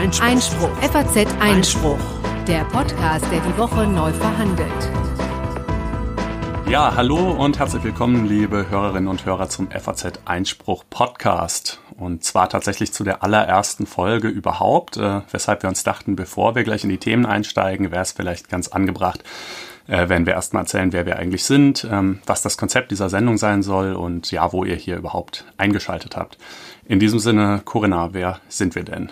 Einspruch. Einspruch. FAZ Einspruch. Der Podcast, der die Woche neu verhandelt. Ja, hallo und herzlich willkommen, liebe Hörerinnen und Hörer zum FAZ Einspruch Podcast. Und zwar tatsächlich zu der allerersten Folge überhaupt, äh, weshalb wir uns dachten, bevor wir gleich in die Themen einsteigen, wäre es vielleicht ganz angebracht, äh, wenn wir erstmal erzählen, wer wir eigentlich sind, ähm, was das Konzept dieser Sendung sein soll und ja, wo ihr hier überhaupt eingeschaltet habt. In diesem Sinne, Corinna, wer sind wir denn?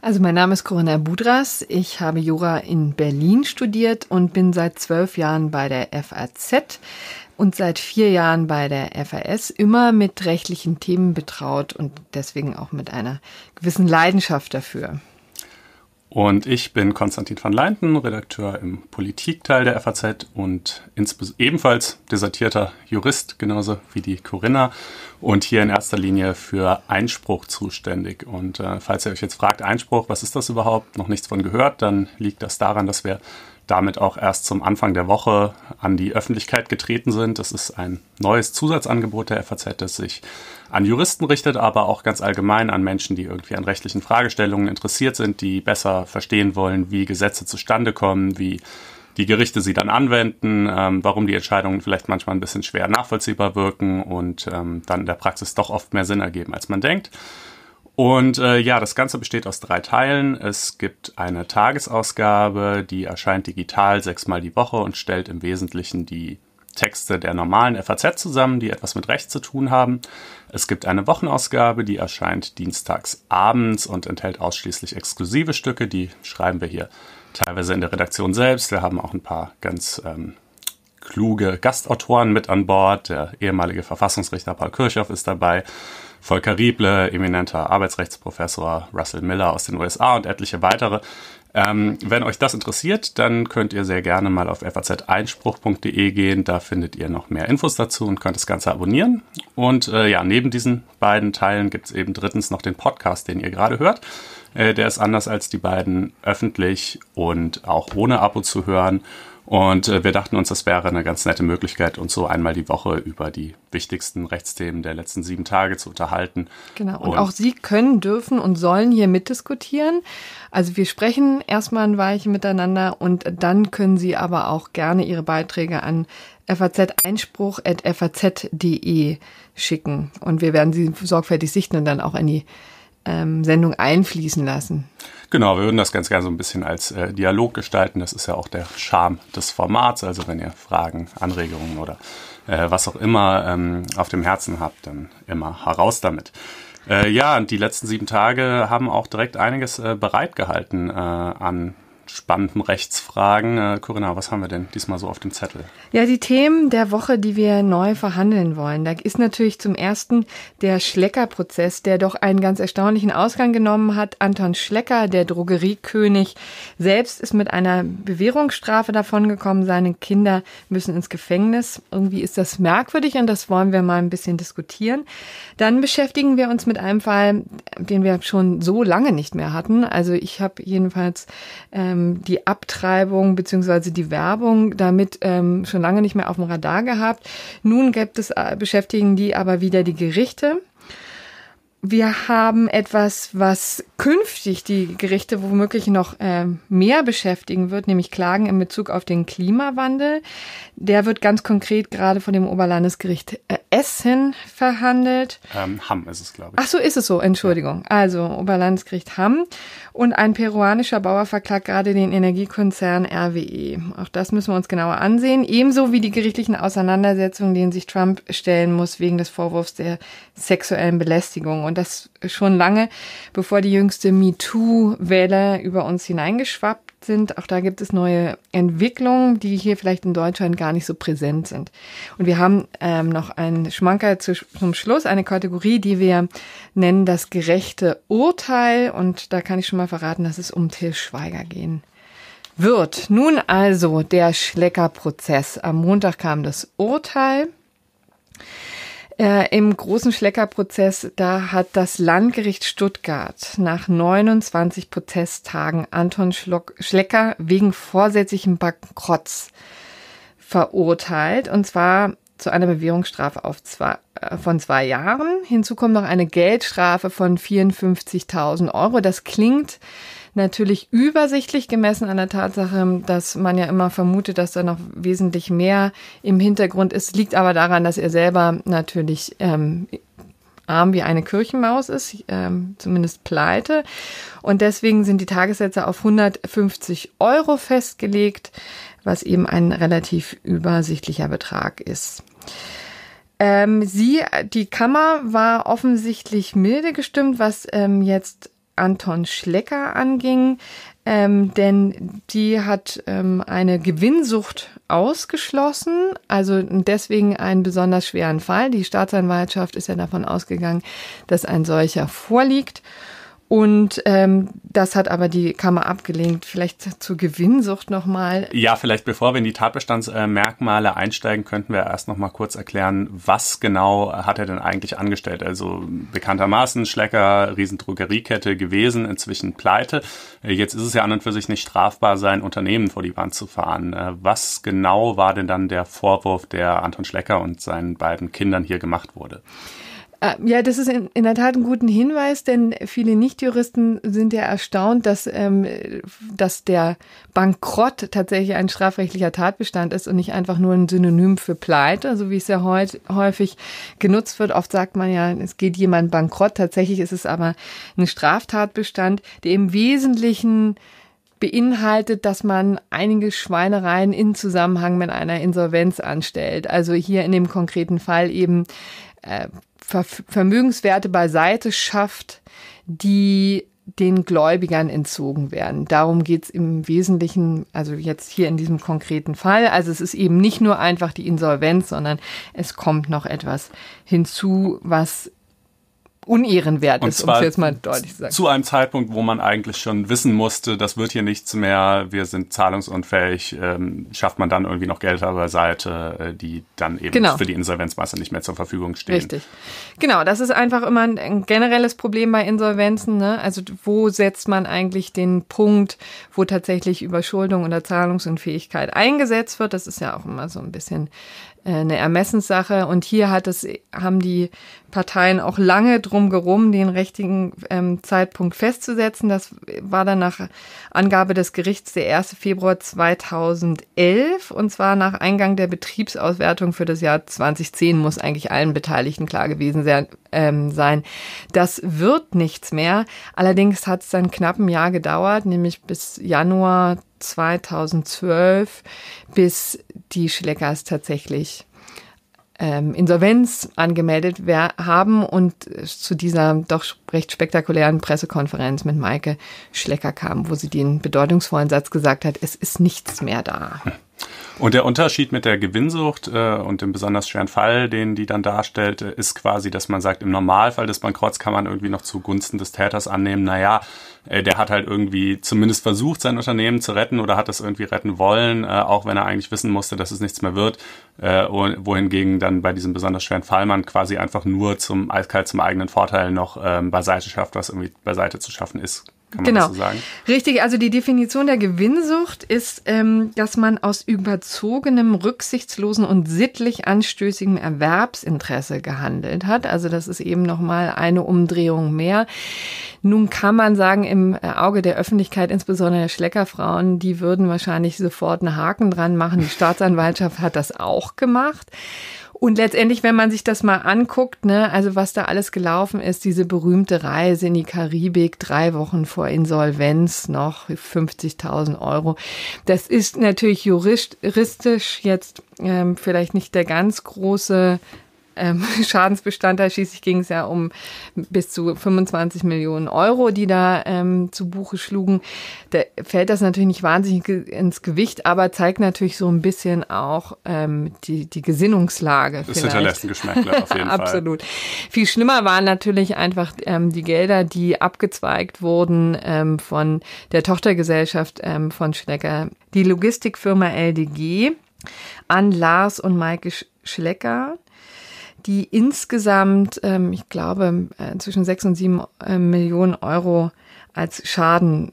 Also mein Name ist Corinna Budras. Ich habe Jura in Berlin studiert und bin seit zwölf Jahren bei der FAZ und seit vier Jahren bei der FAS immer mit rechtlichen Themen betraut und deswegen auch mit einer gewissen Leidenschaft dafür. Und ich bin Konstantin van Leinten, Redakteur im Politikteil der FAZ und ebenfalls desertierter Jurist, genauso wie die Corinna. Und hier in erster Linie für Einspruch zuständig. Und äh, falls ihr euch jetzt fragt, Einspruch, was ist das überhaupt? Noch nichts von gehört, dann liegt das daran, dass wir damit auch erst zum Anfang der Woche an die Öffentlichkeit getreten sind. Das ist ein neues Zusatzangebot der FAZ, das sich an Juristen richtet, aber auch ganz allgemein an Menschen, die irgendwie an rechtlichen Fragestellungen interessiert sind, die besser verstehen wollen, wie Gesetze zustande kommen, wie die Gerichte sie dann anwenden, ähm, warum die Entscheidungen vielleicht manchmal ein bisschen schwer nachvollziehbar wirken und ähm, dann in der Praxis doch oft mehr Sinn ergeben, als man denkt. Und äh, ja, das Ganze besteht aus drei Teilen. Es gibt eine Tagesausgabe, die erscheint digital sechsmal die Woche und stellt im Wesentlichen die Texte der normalen FAZ zusammen, die etwas mit Recht zu tun haben. Es gibt eine Wochenausgabe, die erscheint dienstags abends und enthält ausschließlich exklusive Stücke. Die schreiben wir hier teilweise in der Redaktion selbst. Wir haben auch ein paar ganz ähm, kluge Gastautoren mit an Bord. Der ehemalige Verfassungsrichter Paul Kirchhoff ist dabei. Volker Rieble, eminenter Arbeitsrechtsprofessor, Russell Miller aus den USA und etliche weitere. Ähm, wenn euch das interessiert, dann könnt ihr sehr gerne mal auf faz-einspruch.de gehen. Da findet ihr noch mehr Infos dazu und könnt das Ganze abonnieren. Und äh, ja, neben diesen beiden Teilen gibt es eben drittens noch den Podcast, den ihr gerade hört. Äh, der ist anders als die beiden öffentlich und auch ohne Abo zu hören. Und äh, wir dachten uns, das wäre eine ganz nette Möglichkeit, uns so einmal die Woche über die wichtigsten Rechtsthemen der letzten sieben Tage zu unterhalten. Genau. Und, und auch Sie können, dürfen und sollen hier mitdiskutieren. Also wir sprechen erstmal ein Weilchen miteinander und dann können Sie aber auch gerne Ihre Beiträge an faz-einspruch.faz.de schicken. Und wir werden sie sorgfältig sichten und dann auch in die ähm, Sendung einfließen lassen. Genau, wir würden das ganz gerne so ein bisschen als äh, Dialog gestalten. Das ist ja auch der Charme des Formats. Also wenn ihr Fragen, Anregungen oder äh, was auch immer ähm, auf dem Herzen habt, dann immer heraus damit. Äh, ja, und die letzten sieben Tage haben auch direkt einiges äh, bereitgehalten äh, an spannenden Rechtsfragen. Äh, Corinna, was haben wir denn diesmal so auf dem Zettel? Ja, die Themen der Woche, die wir neu verhandeln wollen. Da ist natürlich zum ersten der Schlecker-Prozess, der doch einen ganz erstaunlichen Ausgang genommen hat. Anton Schlecker, der Drogeriekönig, selbst ist mit einer Bewährungsstrafe davongekommen. Seine Kinder müssen ins Gefängnis. Irgendwie ist das merkwürdig und das wollen wir mal ein bisschen diskutieren. Dann beschäftigen wir uns mit einem Fall, den wir schon so lange nicht mehr hatten. Also ich habe jedenfalls ähm, ähm, die Abtreibung bzw. die Werbung damit ähm, schon lange nicht mehr auf dem Radar gehabt. Nun gibt es, äh, beschäftigen die aber wieder die Gerichte wir haben etwas, was künftig die Gerichte womöglich noch äh, mehr beschäftigen wird, nämlich Klagen in Bezug auf den Klimawandel. Der wird ganz konkret gerade von dem Oberlandesgericht äh, Essen verhandelt. Ähm, Hamm ist es, glaube ich. Ach so, ist es so, Entschuldigung. Also Oberlandesgericht Hamm. Und ein peruanischer Bauer verklagt gerade den Energiekonzern RWE. Auch das müssen wir uns genauer ansehen. Ebenso wie die gerichtlichen Auseinandersetzungen, denen sich Trump stellen muss wegen des Vorwurfs der sexuellen Belästigung und das schon lange, bevor die jüngste MeToo-Welle über uns hineingeschwappt sind. Auch da gibt es neue Entwicklungen, die hier vielleicht in Deutschland gar nicht so präsent sind. Und wir haben ähm, noch einen Schmanker zu, zum Schluss, eine Kategorie, die wir nennen das gerechte Urteil. Und da kann ich schon mal verraten, dass es um Till Schweiger gehen wird. Nun also der Schlecker-Prozess. Am Montag kam das Urteil. Äh, Im großen Schleckerprozess, da hat das Landgericht Stuttgart nach 29 Prozesstagen Anton Schlock, Schlecker wegen vorsätzlichem Bankrotts verurteilt und zwar zu einer Bewährungsstrafe auf zwei, äh, von zwei Jahren. Hinzu kommt noch eine Geldstrafe von 54.000 Euro. Das klingt natürlich übersichtlich gemessen an der Tatsache, dass man ja immer vermutet, dass da noch wesentlich mehr im Hintergrund ist. Liegt aber daran, dass er selber natürlich ähm, arm wie eine Kirchenmaus ist, ähm, zumindest pleite. Und deswegen sind die Tagessätze auf 150 Euro festgelegt, was eben ein relativ übersichtlicher Betrag ist. Ähm, sie, die Kammer war offensichtlich milde gestimmt, was ähm, jetzt Anton Schlecker anging, ähm, denn die hat ähm, eine Gewinnsucht ausgeschlossen, also deswegen einen besonders schweren Fall. Die Staatsanwaltschaft ist ja davon ausgegangen, dass ein solcher vorliegt. Und ähm, das hat aber die Kammer abgelehnt. Vielleicht zur Gewinnsucht nochmal. Ja, vielleicht bevor wir in die Tatbestandsmerkmale einsteigen, könnten wir erst nochmal kurz erklären, was genau hat er denn eigentlich angestellt? Also bekanntermaßen Schlecker, Riesendrogeriekette gewesen, inzwischen pleite. Äh, jetzt ist es ja an und für sich nicht strafbar, sein Unternehmen vor die Wand zu fahren. Äh, was genau war denn dann der Vorwurf, der Anton Schlecker und seinen beiden Kindern hier gemacht wurde? Äh, ja, das ist in, in, der Tat ein guten Hinweis, denn viele Nichtjuristen sind ja erstaunt, dass, ähm, dass der Bankrott tatsächlich ein strafrechtlicher Tatbestand ist und nicht einfach nur ein Synonym für Pleite, so wie es ja heute häufig genutzt wird. Oft sagt man ja, es geht jemand bankrott. Tatsächlich ist es aber ein Straftatbestand, der im Wesentlichen beinhaltet, dass man einige Schweinereien in Zusammenhang mit einer Insolvenz anstellt. Also hier in dem konkreten Fall eben äh, Vermögenswerte beiseite schafft, die den Gläubigern entzogen werden. Darum geht's im Wesentlichen, also jetzt hier in diesem konkreten Fall. Also es ist eben nicht nur einfach die Insolvenz, sondern es kommt noch etwas hinzu, was unehrenwert und ist, um es jetzt mal deutlich zu sagen. Zu einem Zeitpunkt, wo man eigentlich schon wissen musste, das wird hier nichts mehr, wir sind zahlungsunfähig, ähm, schafft man dann irgendwie noch Gelder beiseite, äh, die dann eben genau. für die Insolvenzmasse nicht mehr zur Verfügung stehen. Richtig. Genau, das ist einfach immer ein, ein generelles Problem bei Insolvenzen. Ne? Also wo setzt man eigentlich den Punkt, wo tatsächlich Überschuldung oder Zahlungsunfähigkeit eingesetzt wird? Das ist ja auch immer so ein bisschen äh, eine Ermessenssache. Und hier hat es, haben die Parteien auch lange drum gerum, den richtigen ähm, Zeitpunkt festzusetzen. Das war dann nach Angabe des Gerichts der 1. Februar 2011 und zwar nach Eingang der Betriebsauswertung für das Jahr 2010 muss eigentlich allen Beteiligten klar gewesen sein. Ähm, sein. Das wird nichts mehr. Allerdings hat es dann knapp ein Jahr gedauert, nämlich bis Januar 2012, bis die Schleckers tatsächlich ähm, Insolvenz angemeldet haben und zu dieser doch recht spektakulären Pressekonferenz mit Maike Schlecker kam, wo sie den bedeutungsvollen Satz gesagt hat, es ist nichts mehr da. Hm. Und der Unterschied mit der Gewinnsucht äh, und dem besonders schweren Fall, den die dann darstellt, äh, ist quasi, dass man sagt, im Normalfall des Bankrotts kann man irgendwie noch zugunsten des Täters annehmen, naja, äh, der hat halt irgendwie zumindest versucht, sein Unternehmen zu retten oder hat das irgendwie retten wollen, äh, auch wenn er eigentlich wissen musste, dass es nichts mehr wird. Äh, wohingegen dann bei diesem besonders schweren Fall man quasi einfach nur zum eiskalt zum eigenen Vorteil noch ähm, beiseite schafft, was irgendwie beiseite zu schaffen ist. Kann man genau. so sagen? Richtig, also die Definition der Gewinnsucht ist, ähm, dass man aus überzogenem, rücksichtslosen und sittlich anstößigem Erwerbsinteresse gehandelt hat. Also das ist eben nochmal eine Umdrehung mehr. Nun kann man sagen, im äh, Auge der Öffentlichkeit, insbesondere der Schleckerfrauen, die würden wahrscheinlich sofort einen Haken dran machen. Die Staatsanwaltschaft hat das auch gemacht. Und letztendlich, wenn man sich das mal anguckt, ne, also was da alles gelaufen ist, diese berühmte Reise in die Karibik, drei Wochen vor Insolvenz, noch 50.000 Euro. Das ist natürlich juristisch jetzt ähm, vielleicht nicht der ganz große ähm, Schadensbestandteil. Schließlich ging es ja um bis zu 25 Millionen Euro, die da ähm, zu Buche schlugen. Da fällt das natürlich nicht wahnsinnig ins Gewicht, aber zeigt natürlich so ein bisschen auch ähm, die, die Gesinnungslage. Das hinterlässt ein Geschmack, auf jeden Fall. Absolut. Viel schlimmer waren natürlich einfach ähm, die Gelder, die abgezweigt wurden ähm, von der Tochtergesellschaft ähm, von Schlecker, die Logistikfirma LDG, an Lars und Maike Schlecker die insgesamt, ähm, ich glaube, äh, zwischen sechs und sieben äh, Millionen Euro als Schaden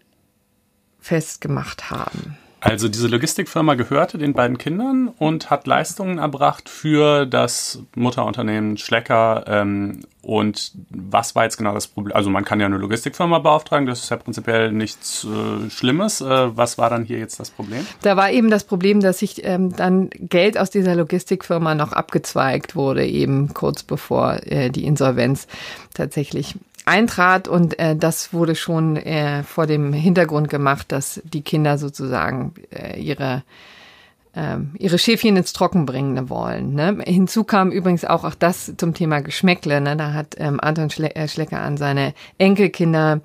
festgemacht haben. Also diese Logistikfirma gehörte den beiden Kindern und hat Leistungen erbracht für das Mutterunternehmen Schlecker. Ähm, und was war jetzt genau das Problem? Also man kann ja eine Logistikfirma beauftragen, das ist ja prinzipiell nichts äh, Schlimmes. Äh, was war dann hier jetzt das Problem? Da war eben das Problem, dass sich ähm, dann Geld aus dieser Logistikfirma noch abgezweigt wurde, eben kurz bevor äh, die Insolvenz tatsächlich eintrat und äh, das wurde schon äh, vor dem Hintergrund gemacht, dass die Kinder sozusagen äh, ihre ähm, ihre Schäfchen ins Trocken bringen wollen. Ne? Hinzu kam übrigens auch, auch das zum Thema Geschmäckle. Ne? Da hat ähm, Anton Schle äh, Schlecker an seine Enkelkinder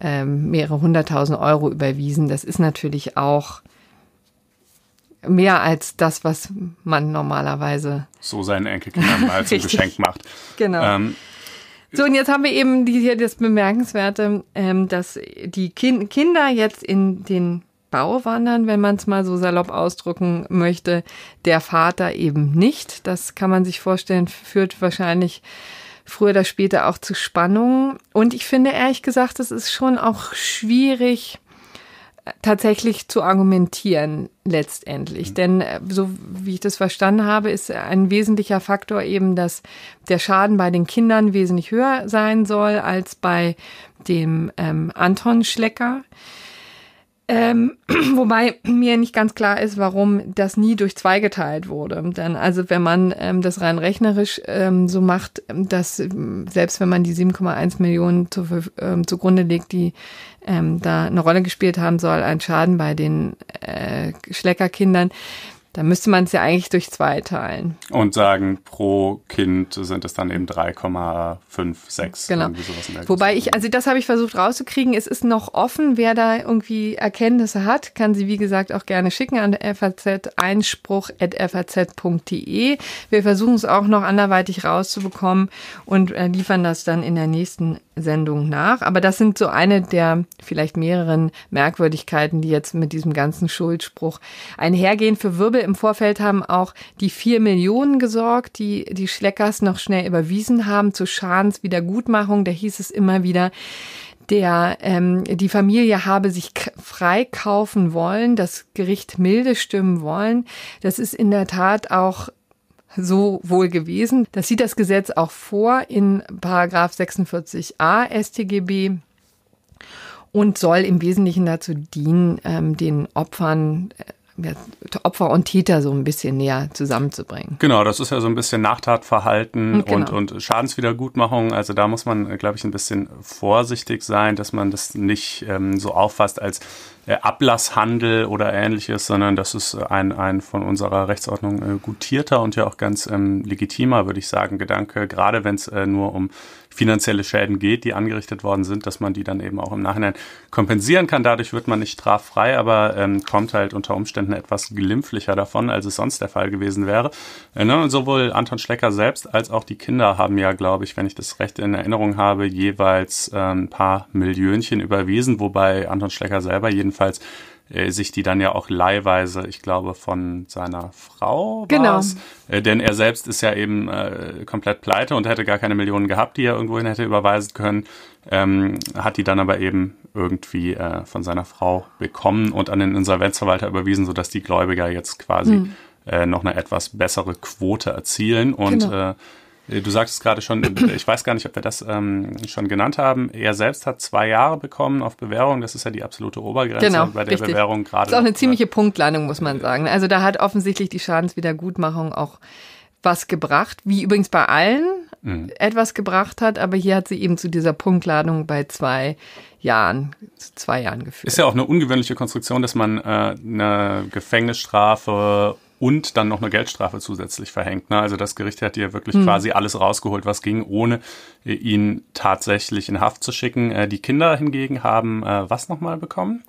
ähm, mehrere hunderttausend Euro überwiesen. Das ist natürlich auch mehr als das, was man normalerweise so seinen Enkelkindern mal zum Geschenk macht. Genau. Ähm, so, und jetzt haben wir eben die, hier das Bemerkenswerte, ähm, dass die Kin Kinder jetzt in den Bau wandern, wenn man es mal so salopp ausdrücken möchte. Der Vater eben nicht. Das kann man sich vorstellen, führt wahrscheinlich früher oder später auch zu Spannungen. Und ich finde ehrlich gesagt, es ist schon auch schwierig, tatsächlich zu argumentieren letztendlich. Mhm. Denn äh, so wie ich das verstanden habe, ist ein wesentlicher Faktor eben, dass der Schaden bei den Kindern wesentlich höher sein soll als bei dem ähm, Anton Schlecker. Ähm, wobei mir nicht ganz klar ist, warum das nie durch zwei geteilt wurde. Denn also wenn man ähm, das rein rechnerisch ähm, so macht, ähm, dass ähm, selbst wenn man die 7,1 Millionen zu, ähm, zugrunde legt, die da eine Rolle gespielt haben soll, ein Schaden bei den äh, Schleckerkindern, da müsste man es ja eigentlich durch zwei teilen. Und sagen, pro Kind sind es dann eben 3,56. Genau. Wobei ich, also das habe ich versucht rauszukriegen. Es ist noch offen. Wer da irgendwie Erkenntnisse hat, kann sie, wie gesagt, auch gerne schicken an FAZ einspruch.faz.de. Wir versuchen es auch noch anderweitig rauszubekommen und äh, liefern das dann in der nächsten Sendung nach. Aber das sind so eine der vielleicht mehreren Merkwürdigkeiten, die jetzt mit diesem ganzen Schuldspruch einhergehen. Für Wirbel im Vorfeld haben auch die vier Millionen gesorgt, die die Schleckers noch schnell überwiesen haben zur Schadenswiedergutmachung. Da hieß es immer wieder, der ähm, die Familie habe sich freikaufen wollen, das Gericht milde stimmen wollen. Das ist in der Tat auch so wohl gewesen. Das sieht das Gesetz auch vor in Paragraph 46a StGB und soll im Wesentlichen dazu dienen, ähm, den Opfern äh, Opfer und Täter so ein bisschen näher zusammenzubringen. Genau, das ist ja so ein bisschen Nachtatverhalten hm, genau. und, und Schadenswiedergutmachung. Also da muss man, äh, glaube ich, ein bisschen vorsichtig sein, dass man das nicht ähm, so auffasst, als äh, Ablasshandel oder ähnliches, sondern das ist äh, ein, ein von unserer Rechtsordnung äh, gutierter und ja auch ganz ähm, legitimer, würde ich sagen, Gedanke, gerade wenn es äh, nur um finanzielle Schäden geht, die angerichtet worden sind, dass man die dann eben auch im Nachhinein kompensieren kann. Dadurch wird man nicht straffrei, aber ähm, kommt halt unter Umständen etwas glimpflicher davon, als es sonst der Fall gewesen wäre. Äh, ne? Und sowohl Anton Schlecker selbst als auch die Kinder haben ja, glaube ich, wenn ich das recht in Erinnerung habe, jeweils äh, ein paar Millionchen überwiesen, wobei Anton Schlecker selber jeden jedenfalls, äh, sich die dann ja auch leihweise, ich glaube, von seiner Frau. Genau. Äh, denn er selbst ist ja eben äh, komplett pleite und hätte gar keine Millionen gehabt, die er irgendwohin hätte überweisen können. Ähm, hat die dann aber eben irgendwie äh, von seiner Frau bekommen und an den Insolvenzverwalter überwiesen, sodass die Gläubiger jetzt quasi mhm. äh, noch eine etwas bessere Quote erzielen. Und genau. äh, äh, du sagtest gerade schon, äh, ich weiß gar nicht, ob wir das ähm, schon genannt haben. Er selbst hat zwei Jahre bekommen auf Bewährung. Das ist ja die absolute Obergrenze genau, bei der richtig. Bewährung gerade. Das ist auch eine ziemliche ne? Punktlandung, muss man sagen. Also da hat offensichtlich die Schadenswiedergutmachung auch was gebracht, wie übrigens bei allen mhm. etwas gebracht hat, aber hier hat sie eben zu dieser Punktladung bei zwei Jahren, zu zwei Jahren geführt. Ist ja auch eine ungewöhnliche Konstruktion, dass man äh, eine Gefängnisstrafe und dann noch eine Geldstrafe zusätzlich verhängt. Ne? Also das Gericht hat hier wirklich mhm. quasi alles rausgeholt, was ging, ohne äh, ihn tatsächlich in Haft zu schicken. Äh, die Kinder hingegen haben äh, was nochmal bekommen?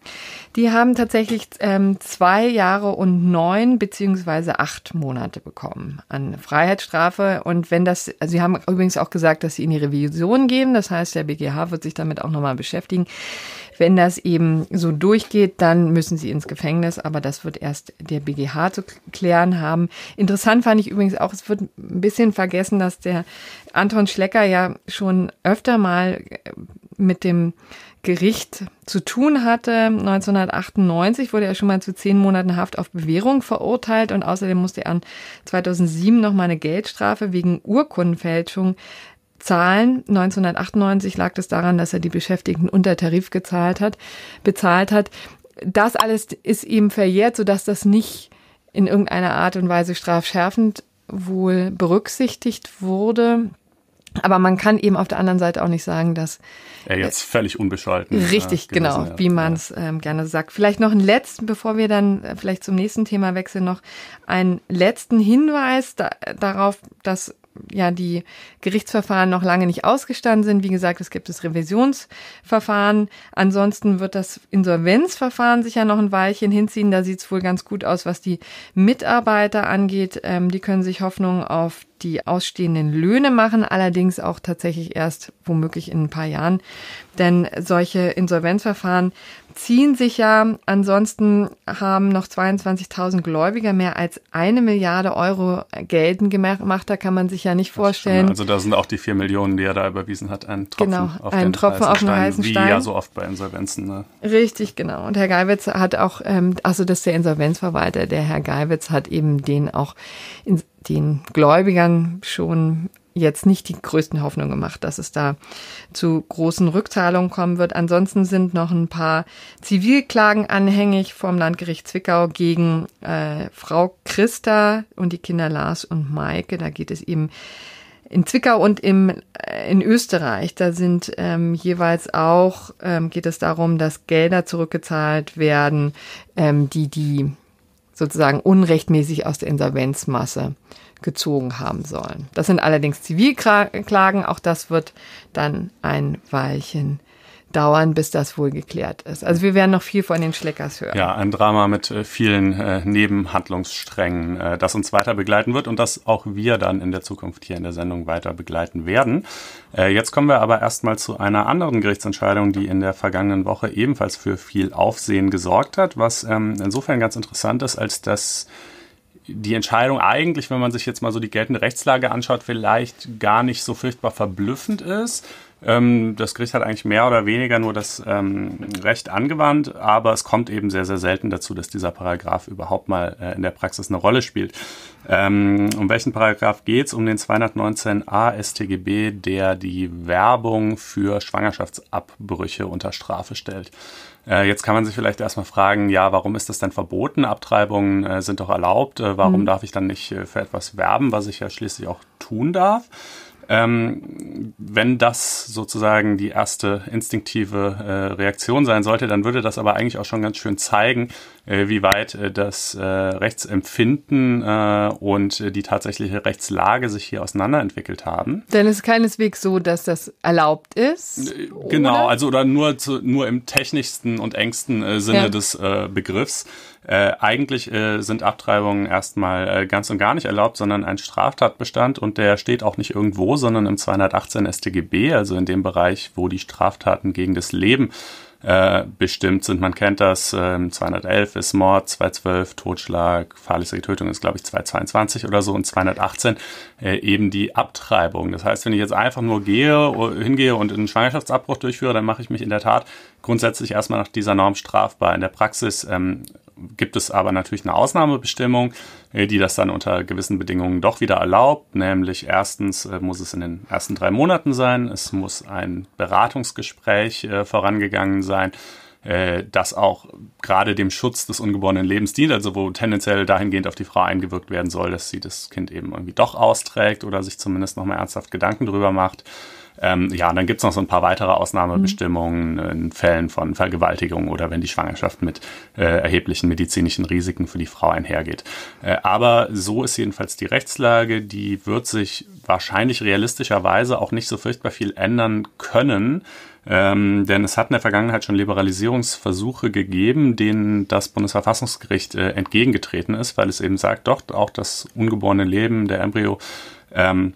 Die haben tatsächlich ähm, zwei Jahre und neun beziehungsweise acht Monate bekommen an Freiheitsstrafe. Und wenn das, also sie haben übrigens auch gesagt, dass sie in die Revision gehen. Das heißt, der BGH wird sich damit auch nochmal beschäftigen. Wenn das eben so durchgeht, dann müssen sie ins Gefängnis, aber das wird erst der BGH zu klären haben. Interessant fand ich übrigens auch, es wird ein bisschen vergessen, dass der Anton Schlecker ja schon öfter mal äh, mit dem Gericht zu tun hatte. 1998 wurde er schon mal zu zehn Monaten Haft auf Bewährung verurteilt und außerdem musste er 2007 noch mal eine Geldstrafe wegen Urkundenfälschung Zahlen. 1998 lag das daran, dass er die Beschäftigten unter Tarif gezahlt hat, bezahlt hat. Das alles ist ihm verjährt, sodass das nicht in irgendeiner Art und Weise strafschärfend wohl berücksichtigt wurde. Aber man kann eben auf der anderen Seite auch nicht sagen, dass er jetzt äh, völlig unbescholten. Äh, richtig, äh, genau, wie man es ähm, gerne sagt. Vielleicht noch einen letzten, bevor wir dann äh, vielleicht zum nächsten Thema wechseln, noch einen letzten Hinweis da, darauf, dass ja die Gerichtsverfahren noch lange nicht ausgestanden sind. Wie gesagt, es gibt das Revisionsverfahren. Ansonsten wird das Insolvenzverfahren sicher noch ein Weilchen hinziehen. Da sieht es wohl ganz gut aus, was die Mitarbeiter angeht. Ähm, die können sich Hoffnung auf die ausstehenden Löhne machen allerdings auch tatsächlich erst womöglich in ein paar Jahren. Denn solche Insolvenzverfahren ziehen sich ja. Ansonsten haben noch 22.000 Gläubiger mehr als eine Milliarde Euro gelten gemacht. Da kann man sich ja nicht vorstellen. Also da sind auch die vier Millionen, die er da überwiesen hat, ein Tropfen genau, auf ein den Tropfen heißen auf Stein, heißen Stein. Wie ja so oft bei Insolvenzen. Ne? Richtig, genau. Und Herr Geiwitz hat auch, ähm, also das ist der Insolvenzverwalter, der Herr Geiwitz hat eben den auch in, den Gläubigern schon jetzt nicht die größten Hoffnungen gemacht, dass es da zu großen Rückzahlungen kommen wird. Ansonsten sind noch ein paar Zivilklagen anhängig vom Landgericht Zwickau gegen äh, Frau Christa und die Kinder Lars und Maike. Da geht es eben in Zwickau und im, äh, in Österreich, da sind ähm, jeweils auch, ähm, geht es darum, dass Gelder zurückgezahlt werden, ähm, die die sozusagen unrechtmäßig aus der Insolvenzmasse gezogen haben sollen. Das sind allerdings Zivilklagen, auch das wird dann ein Weilchen dauern, bis das wohl geklärt ist. Also wir werden noch viel von den Schleckers hören. Ja, ein Drama mit äh, vielen äh, Nebenhandlungssträngen, äh, das uns weiter begleiten wird und das auch wir dann in der Zukunft hier in der Sendung weiter begleiten werden. Äh, jetzt kommen wir aber erstmal zu einer anderen Gerichtsentscheidung, die in der vergangenen Woche ebenfalls für viel Aufsehen gesorgt hat, was ähm, insofern ganz interessant ist, als dass die Entscheidung eigentlich, wenn man sich jetzt mal so die geltende Rechtslage anschaut, vielleicht gar nicht so furchtbar verblüffend ist ähm, das Gericht hat eigentlich mehr oder weniger nur das ähm, Recht angewandt, aber es kommt eben sehr, sehr selten dazu, dass dieser Paragraph überhaupt mal äh, in der Praxis eine Rolle spielt. Ähm, um welchen Paragraph geht es? Um den 219a StGB, der die Werbung für Schwangerschaftsabbrüche unter Strafe stellt. Äh, jetzt kann man sich vielleicht erstmal fragen, ja, warum ist das denn verboten? Abtreibungen äh, sind doch erlaubt. Äh, warum mhm. darf ich dann nicht äh, für etwas werben, was ich ja schließlich auch tun darf? Ähm, wenn das sozusagen die erste instinktive äh, Reaktion sein sollte, dann würde das aber eigentlich auch schon ganz schön zeigen, äh, wie weit äh, das äh, Rechtsempfinden äh, und äh, die tatsächliche Rechtslage sich hier auseinanderentwickelt haben. Denn es ist keineswegs so, dass das erlaubt ist. Äh, genau, oder? also oder nur, zu, nur im technischsten und engsten äh, Sinne ja. des äh, Begriffs. Äh, eigentlich äh, sind Abtreibungen erstmal äh, ganz und gar nicht erlaubt, sondern ein Straftatbestand und der steht auch nicht irgendwo, sondern im 218 StGB, also in dem Bereich, wo die Straftaten gegen das Leben äh, bestimmt sind. Man kennt das, äh, 211 ist Mord, 212 Totschlag, fahrlässige Tötung ist, glaube ich, 222 oder so und 218 äh, eben die Abtreibung. Das heißt, wenn ich jetzt einfach nur gehe, oh, hingehe und einen Schwangerschaftsabbruch durchführe, dann mache ich mich in der Tat grundsätzlich erstmal nach dieser Norm strafbar. In der Praxis ähm, gibt es aber natürlich eine Ausnahmebestimmung, äh, die das dann unter gewissen Bedingungen doch wieder erlaubt. Nämlich erstens äh, muss es in den ersten drei Monaten sein, es muss ein Beratungsgespräch äh, vorangegangen sein äh, das auch gerade dem Schutz des ungeborenen Lebens dient, also wo tendenziell dahingehend auf die Frau eingewirkt werden soll, dass sie das Kind eben irgendwie doch austrägt oder sich zumindest nochmal ernsthaft Gedanken drüber macht. Ähm, ja, und dann gibt's noch so ein paar weitere Ausnahmebestimmungen mhm. in Fällen von Vergewaltigung oder wenn die Schwangerschaft mit äh, erheblichen medizinischen Risiken für die Frau einhergeht. Äh, aber so ist jedenfalls die Rechtslage, die wird sich wahrscheinlich realistischerweise auch nicht so furchtbar viel ändern können ähm, denn es hat in der Vergangenheit schon Liberalisierungsversuche gegeben, denen das Bundesverfassungsgericht äh, entgegengetreten ist, weil es eben sagt, doch, auch das ungeborene Leben, der Embryo, ähm,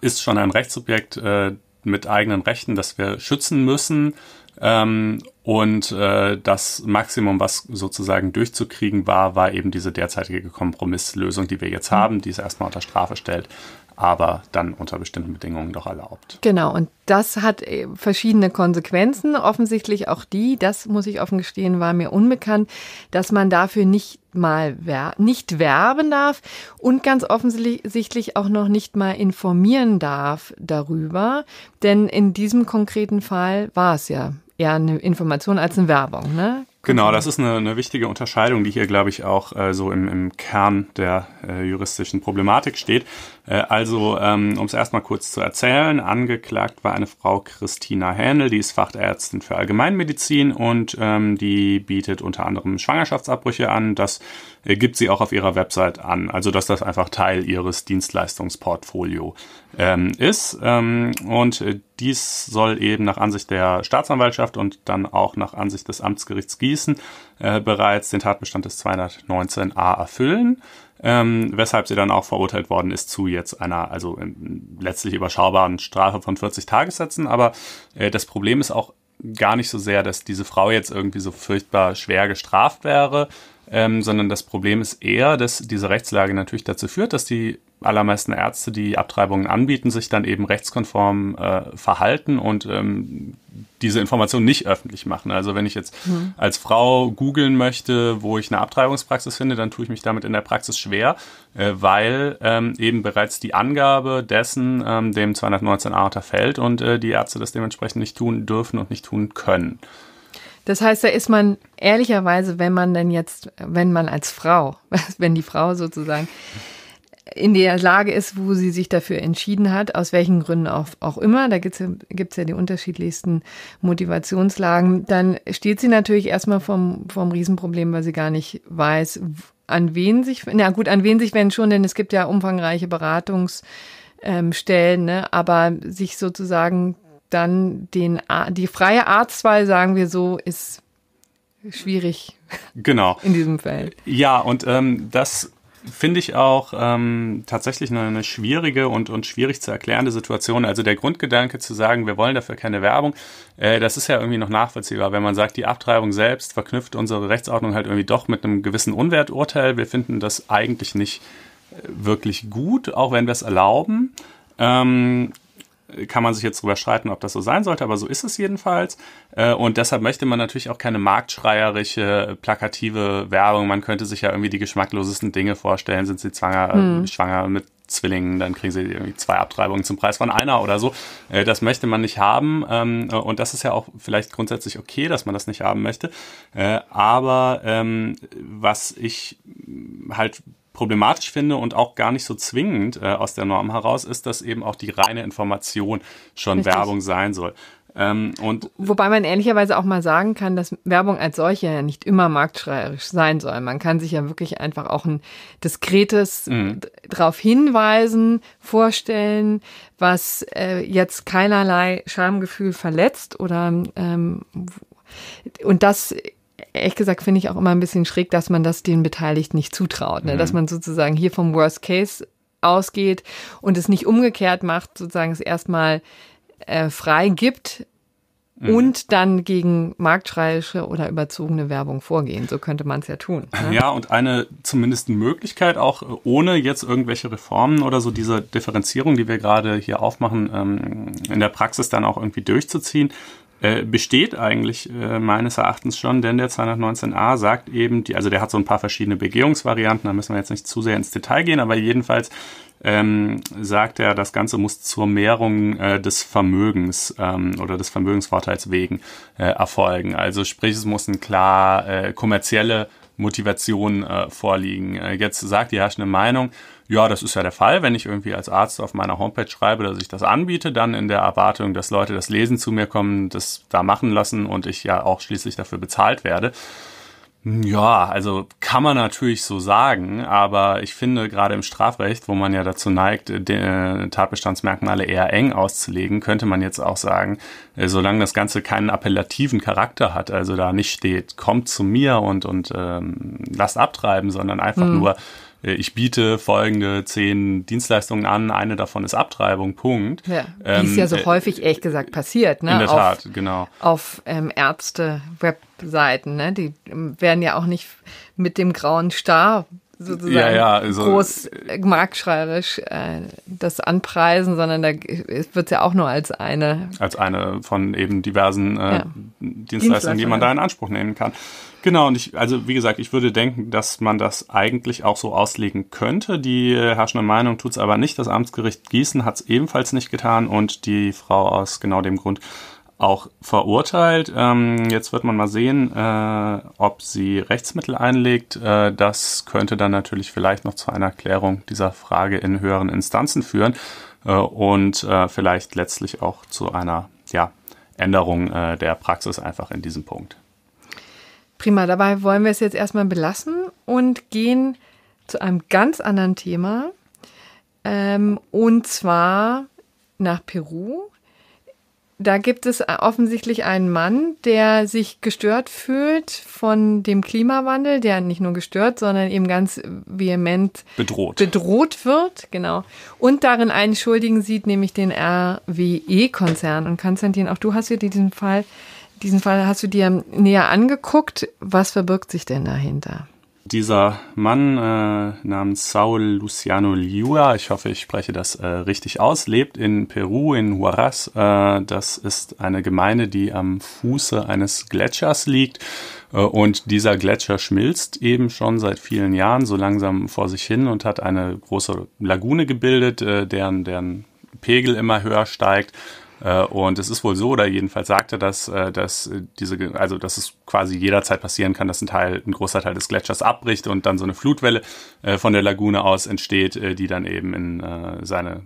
ist schon ein Rechtssubjekt äh, mit eigenen Rechten, das wir schützen müssen. Ähm, und äh, das Maximum, was sozusagen durchzukriegen war, war eben diese derzeitige Kompromisslösung, die wir jetzt mhm. haben, die es erstmal unter Strafe stellt aber dann unter bestimmten Bedingungen doch erlaubt. Genau, und das hat äh, verschiedene Konsequenzen, offensichtlich auch die, das muss ich offen gestehen, war mir unbekannt, dass man dafür nicht mal wer nicht werben darf und ganz offensichtlich auch noch nicht mal informieren darf darüber, denn in diesem konkreten Fall war es ja eher eine Information als eine Werbung, ne? Genau, das ist eine, eine, wichtige Unterscheidung, die hier, glaube ich, auch äh, so im, im Kern der äh, juristischen Problematik steht. Äh, also, ähm, um es erstmal kurz zu erzählen, angeklagt war eine Frau Christina Händel, die ist Fachärztin für Allgemeinmedizin und ähm, die bietet unter anderem Schwangerschaftsabbrüche an. Das äh, gibt sie auch auf ihrer Website an, also dass das einfach Teil ihres Dienstleistungsportfolio ähm, ist. Ähm, und äh, dies soll eben nach Ansicht der Staatsanwaltschaft und dann auch nach Ansicht des Amtsgerichts Gießen äh, bereits den Tatbestand des 219a erfüllen ähm, weshalb sie dann auch verurteilt worden ist zu jetzt einer, also ähm, letztlich überschaubaren Strafe von 40 Tagessätzen. Aber äh, das Problem ist auch gar nicht so sehr, dass diese Frau jetzt irgendwie so furchtbar schwer gestraft wäre, ähm, sondern das Problem ist eher, dass diese Rechtslage natürlich dazu führt, dass die allermeisten Ärzte, die Abtreibungen anbieten, sich dann eben rechtskonform äh, verhalten und ähm, diese Informationen nicht öffentlich machen. Also wenn ich jetzt mhm. als Frau googeln möchte, wo ich eine Abtreibungspraxis finde, dann tue ich mich damit in der Praxis schwer, äh, weil ähm, eben bereits die Angabe dessen ähm, dem 219a unterfällt und äh, die Ärzte das dementsprechend nicht tun dürfen und nicht tun können. Das heißt, da ist man ehrlicherweise, wenn man denn jetzt, wenn man als Frau, wenn die Frau sozusagen in der Lage ist, wo sie sich dafür entschieden hat, aus welchen Gründen auch, auch immer, da gibt es ja die unterschiedlichsten Motivationslagen, dann steht sie natürlich erstmal vorm, vom Riesenproblem, weil sie gar nicht weiß, an wen sich, na gut, an wen sich, wenn schon, denn es gibt ja umfangreiche Beratungsstellen, ne? aber sich sozusagen dann den die freie Arztwahl, sagen wir so, ist schwierig. Genau. In diesem Feld. Ja, und ähm, das finde ich auch ähm, tatsächlich eine, eine schwierige und, und schwierig zu erklärende Situation. Also der Grundgedanke zu sagen, wir wollen dafür keine Werbung, äh, das ist ja irgendwie noch nachvollziehbar, wenn man sagt, die Abtreibung selbst verknüpft unsere Rechtsordnung halt irgendwie doch mit einem gewissen Unwerturteil. Wir finden das eigentlich nicht äh, wirklich gut, auch wenn wir es erlauben. Ähm, kann man sich jetzt drüber streiten, ob das so sein sollte, aber so ist es jedenfalls. Äh, und deshalb möchte man natürlich auch keine marktschreierische, plakative Werbung. Man könnte sich ja irgendwie die geschmacklosesten Dinge vorstellen. Sind sie zwanger, äh, hm. schwanger mit Zwillingen, dann kriegen sie irgendwie zwei Abtreibungen zum Preis von einer oder so. Äh, das möchte man nicht haben. Ähm, und das ist ja auch vielleicht grundsätzlich okay, dass man das nicht haben möchte. aber ähm, was ich halt problematisch finde und auch gar nicht so zwingend äh, aus der Norm heraus, ist, dass eben auch die reine Information schon Richtig. Werbung sein soll. Ähm, Wobei man ehrlicherweise auch mal sagen kann, dass Werbung als solche ja nicht immer marktschreierisch sein soll. Man kann sich ja wirklich einfach auch ein diskretes mhm. darauf hinweisen, vorstellen, was äh, jetzt keinerlei Schamgefühl verletzt oder ähm, und das ehrlich gesagt finde ich auch immer ein bisschen schräg, dass man das den Beteiligten nicht zutraut, ne? Mhm. dass man sozusagen hier vom Worst Case ausgeht und es nicht umgekehrt macht, sozusagen es erstmal äh, frei gibt mhm. und dann gegen marktschreische oder überzogene Werbung vorgehen. So könnte man es ja tun. Ne? Ja, und eine zumindest Möglichkeit, auch ohne jetzt irgendwelche Reformen oder so diese Differenzierung, die wir gerade hier aufmachen, ähm, in der Praxis dann auch irgendwie durchzuziehen, äh, besteht eigentlich äh, meines Erachtens schon, denn der 219a sagt eben, die, also der hat so ein paar verschiedene Begehungsvarianten, da müssen wir jetzt nicht zu sehr ins Detail gehen, aber jedenfalls ähm, sagt er, das Ganze muss zur Mehrung äh, des Vermögens ähm, oder des Vermögensvorteils wegen äh, erfolgen. Also sprich, es muss eine klar äh, kommerzielle Motivation äh, vorliegen. Äh, jetzt sagt die herrschende Meinung, ja, das ist ja der Fall, wenn ich irgendwie als Arzt auf meiner Homepage schreibe, dass ich das anbiete, dann in der Erwartung, dass Leute das Lesen zu mir kommen, das da machen lassen und ich ja auch schließlich dafür bezahlt werde. Ja, also kann man natürlich so sagen, aber ich finde gerade im Strafrecht, wo man ja dazu neigt, äh, Tatbestandsmerkmale eher eng auszulegen, könnte man jetzt auch sagen, äh, solange das Ganze keinen appellativen Charakter hat, also da nicht steht, kommt zu mir und, und ähm, lasst abtreiben, sondern einfach mhm. nur äh, ich biete folgende zehn Dienstleistungen an, eine davon ist Abtreibung, Punkt. Ja, ähm, wie es ja so äh, häufig, ehrlich gesagt, passiert. Ne? In der auf, Tat, genau. Auf ähm, Ärzte-Webseiten, ne? die ähm, werden ja auch nicht mit dem grauen Star sozusagen ja, ja, also, groß äh, äh, marktschreierisch äh, das anpreisen, sondern da wird ja auch nur als eine. Als eine von eben diversen äh, ja. Dienstleistungen, die man da in Anspruch nehmen kann. Genau, und ich, also wie gesagt, ich würde denken, dass man das eigentlich auch so auslegen könnte. Die äh, herrschende Meinung tut es aber nicht. Das Amtsgericht Gießen hat es ebenfalls nicht getan und die Frau aus genau dem Grund auch verurteilt. Ähm, jetzt wird man mal sehen, äh, ob sie Rechtsmittel einlegt. Äh, das könnte dann natürlich vielleicht noch zu einer Klärung dieser Frage in höheren Instanzen führen äh, und äh, vielleicht letztlich auch zu einer ja, Änderung äh, der Praxis einfach in diesem Punkt. Prima, dabei wollen wir es jetzt erstmal belassen und gehen zu einem ganz anderen Thema. Ähm, und zwar nach Peru. Da gibt es offensichtlich einen Mann, der sich gestört fühlt von dem Klimawandel, der nicht nur gestört, sondern eben ganz vehement bedroht, bedroht wird, genau. Und darin einen Schuldigen sieht, nämlich den RWE-Konzern. Und Konstantin, auch du hast dir diesen Fall äh, diesen Fall hast du dir näher angeguckt. Was verbirgt sich denn dahinter? Dieser Mann äh, namens Saul Luciano Liua, ich hoffe, ich spreche das äh, richtig aus, lebt in Peru, in Huaraz. Äh, das ist eine Gemeinde, die am Fuße eines Gletschers liegt. Äh, und dieser Gletscher schmilzt eben schon seit vielen Jahren so langsam vor sich hin und hat eine große Lagune gebildet, äh, deren, deren Pegel immer höher steigt. Äh, und es ist wohl so, oder jedenfalls sagte er, äh, dass, dass äh, diese, also dass es quasi jederzeit passieren kann, dass ein Teil, ein großer Teil des Gletschers abbricht und dann so eine Flutwelle von der Lagune aus entsteht, die dann eben in seine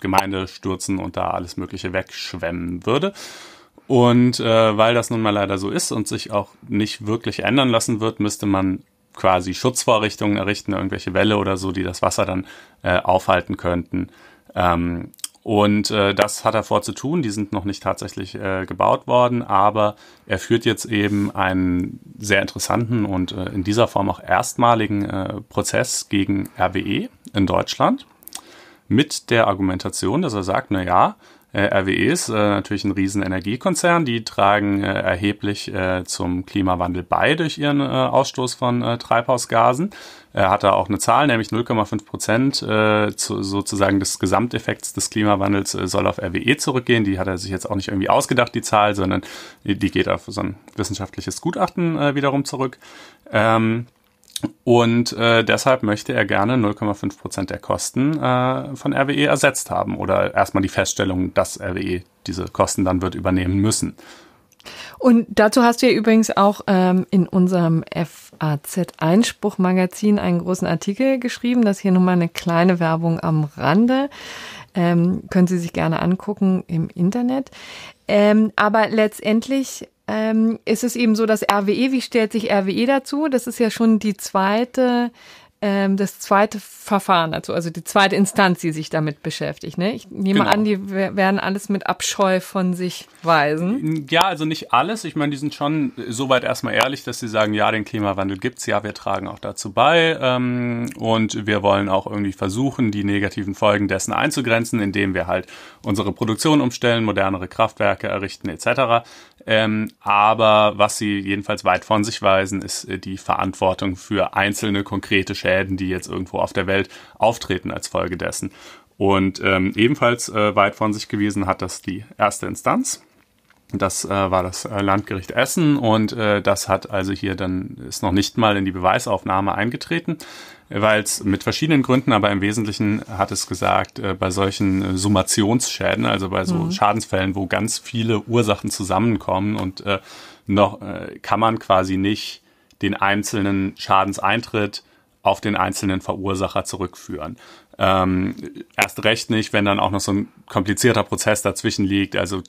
Gemeinde stürzen und da alles Mögliche wegschwemmen würde. Und weil das nun mal leider so ist und sich auch nicht wirklich ändern lassen wird, müsste man quasi Schutzvorrichtungen errichten, irgendwelche Wälle oder so, die das Wasser dann aufhalten könnten. Ähm, und äh, das hat er vor zu tun. Die sind noch nicht tatsächlich äh, gebaut worden, aber er führt jetzt eben einen sehr interessanten und äh, in dieser Form auch erstmaligen äh, Prozess gegen RWE in Deutschland mit der Argumentation, dass er sagt, na ja, äh, RWE ist äh, natürlich ein riesen Energiekonzern. Die tragen äh, erheblich zum Klimawandel bei durch ihren Ausstoß von Treibhausgasen. Er hat da auch eine Zahl, nämlich 0,5 Prozent äh, zu, sozusagen des Gesamteffekts des Klimawandels äh, soll auf RWE zurückgehen. Die hat er sich jetzt auch nicht irgendwie ausgedacht, die Zahl, sondern die, die geht auf so ein wissenschaftliches Gutachten äh, wiederum zurück. Ähm, und äh, deshalb möchte er gerne 0,5 Prozent der Kosten äh, von RWE ersetzt haben oder erstmal die Feststellung, dass RWE diese Kosten dann wird übernehmen müssen. Und dazu hast du ja übrigens auch ähm, in unserem FAZ-Einspruch-Magazin einen großen Artikel geschrieben. Das hier nochmal eine kleine Werbung am Rande. Ähm, können Sie sich gerne angucken im Internet. Ähm, aber letztendlich ähm, ist es eben so, dass RWE, wie stellt sich RWE dazu? Das ist ja schon die zweite ähm, das zweite Verfahren, dazu, also, also die zweite Instanz, die sich damit beschäftigt. Ne? Ich nehme genau. an, die werden alles mit Abscheu von sich weisen. Ja, also nicht alles. Ich meine, die sind schon soweit erstmal ehrlich, dass sie sagen, ja, den Klimawandel gibt's, ja, wir tragen auch dazu bei ähm, und wir wollen auch irgendwie versuchen, die negativen Folgen dessen einzugrenzen, indem wir halt unsere Produktion umstellen, modernere Kraftwerke errichten etc. Ähm, aber was sie jedenfalls weit von sich weisen, ist äh, die Verantwortung für einzelne konkrete Schäden Schäden, die jetzt irgendwo auf der Welt auftreten als Folge dessen. Und ähm, ebenfalls äh, weit von sich gewesen hat das die erste Instanz. Das äh, war das äh, Landgericht Essen und äh, das hat also hier dann ist noch nicht mal in die Beweisaufnahme eingetreten, weil es mit verschiedenen Gründen, aber im Wesentlichen hat es gesagt, äh, bei solchen äh, Summationsschäden, also bei so mhm. Schadensfällen, wo ganz viele Ursachen zusammenkommen und äh, noch äh, kann man quasi nicht den einzelnen Schadenseintritt auf den einzelnen Verursacher zurückführen. Ähm, erst recht nicht, wenn dann auch noch so ein komplizierter Prozess dazwischen liegt. Also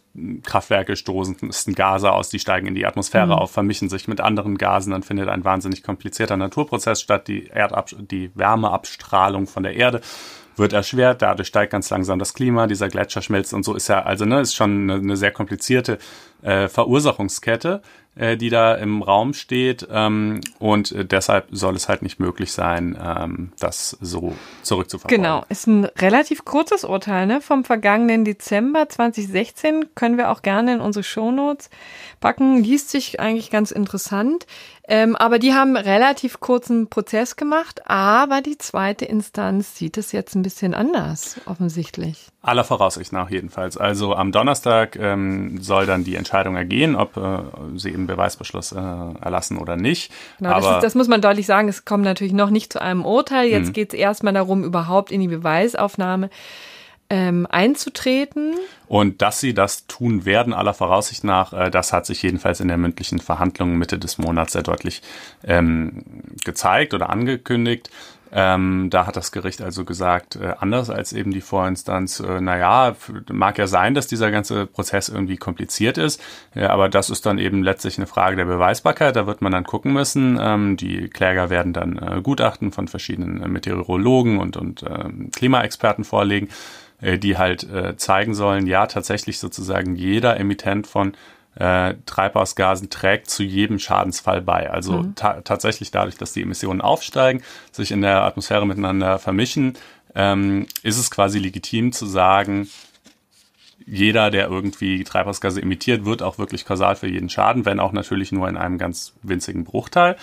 Kraftwerke stoßen Gase aus, die steigen in die Atmosphäre mhm. auf, vermischen sich mit anderen Gasen, dann findet ein wahnsinnig komplizierter Naturprozess statt. Die, Erdab die Wärmeabstrahlung von der Erde wird erschwert, dadurch steigt ganz langsam das Klima, dieser Gletscher schmilzt und so ist ja, also ne, ist schon eine, eine sehr komplizierte äh, Verursachungskette äh, die da im Raum steht. Ähm, und äh, deshalb soll es halt nicht möglich sein, ähm, das so zurückzuverfolgen. Genau, ist ein relativ kurzes Urteil ne? vom vergangenen Dezember 2016. Können wir auch gerne in unsere Shownotes packen. Liest sich eigentlich ganz interessant. Ähm, aber die haben relativ kurzen Prozess gemacht, aber die zweite Instanz sieht es jetzt ein bisschen anders, offensichtlich. Aller Voraussicht nach jedenfalls. Also am Donnerstag ähm, soll dann die Entscheidung ergehen, ob äh, sie eben Beweisbeschluss äh, erlassen oder nicht. Genau, aber das, ist, das, muss man deutlich sagen. Es kommt natürlich noch nicht zu einem Urteil. Jetzt mhm. geht es erstmal darum, überhaupt in die Beweisaufnahme ähm, einzutreten. Und dass sie das tun werden, aller Voraussicht nach, äh, das hat sich jedenfalls in der mündlichen Verhandlung Mitte des Monats sehr deutlich ähm, gezeigt oder angekündigt. Ähm, da hat das Gericht also gesagt, äh, anders als eben die Vorinstanz, äh, naja, mag ja sein, dass dieser ganze Prozess irgendwie kompliziert ist, äh, aber das ist dann eben letztlich eine Frage der Beweisbarkeit, da wird man dann gucken müssen. Ähm, die Kläger werden dann äh, Gutachten von verschiedenen äh, Meteorologen und, und ähm, Klimaexperten vorlegen äh, die halt äh, zeigen sollen, ja, tatsächlich sozusagen jeder Emittent von äh, Treibhausgasen trägt zu jedem Schadensfall bei. Also mhm. ta tatsächlich dadurch, dass die Emissionen aufsteigen, sich in der Atmosphäre miteinander vermischen, ähm, ist es quasi legitim zu sagen, jeder, der irgendwie Treibhausgase emittiert, wird auch wirklich kausal für jeden Schaden, wenn auch natürlich nur in einem ganz winzigen Bruchteil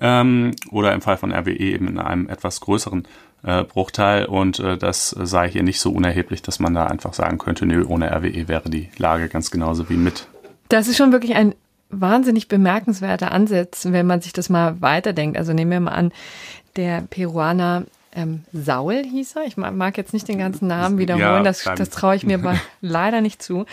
ähm, oder im Fall von RWE eben in einem etwas größeren äh, Bruchteil und äh, das sei hier nicht so unerheblich, dass man da einfach sagen könnte, nö, ohne RWE wäre die Lage ganz genauso wie mit. Das ist schon wirklich ein wahnsinnig bemerkenswerter Ansatz, wenn man sich das mal weiterdenkt. Also nehmen wir mal an, der Peruaner ähm, Saul hieß er. Ich mag jetzt nicht den ganzen Namen wiederholen, ja, das, das traue ich mir mal leider nicht zu.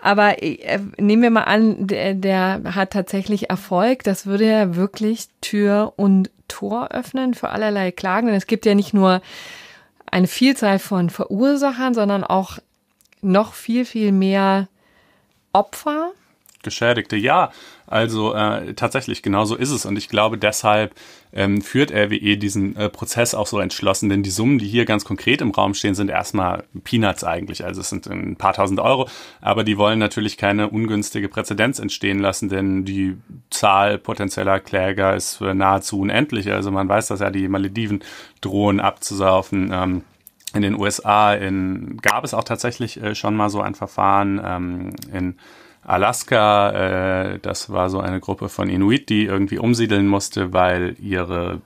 Aber äh, nehmen wir mal an, der, der, hat tatsächlich Erfolg. Das würde ja wirklich Tür und Tor öffnen für allerlei Klagen. Denn es gibt ja nicht nur eine Vielzahl von Verursachern, sondern auch noch viel, viel mehr Opfer Geschädigte, ja. Also äh, tatsächlich, genau so ist es. Und ich glaube, deshalb ähm, führt RWE diesen äh, Prozess auch so entschlossen, denn die Summen, die hier ganz konkret im Raum stehen, sind erstmal Peanuts eigentlich. Also es sind äh, ein paar tausend Euro, aber die wollen natürlich keine ungünstige Präzedenz entstehen lassen, denn die Zahl potenzieller Kläger ist äh, nahezu unendlich. Also man weiß, dass ja die Malediven drohen abzusaufen. Ähm, in den USA in, gab es auch tatsächlich äh, schon mal so ein Verfahren ähm, in Alaska. Äh, das war so eine Gruppe von Inuit, die irgendwie umsiedeln musste, weil ihre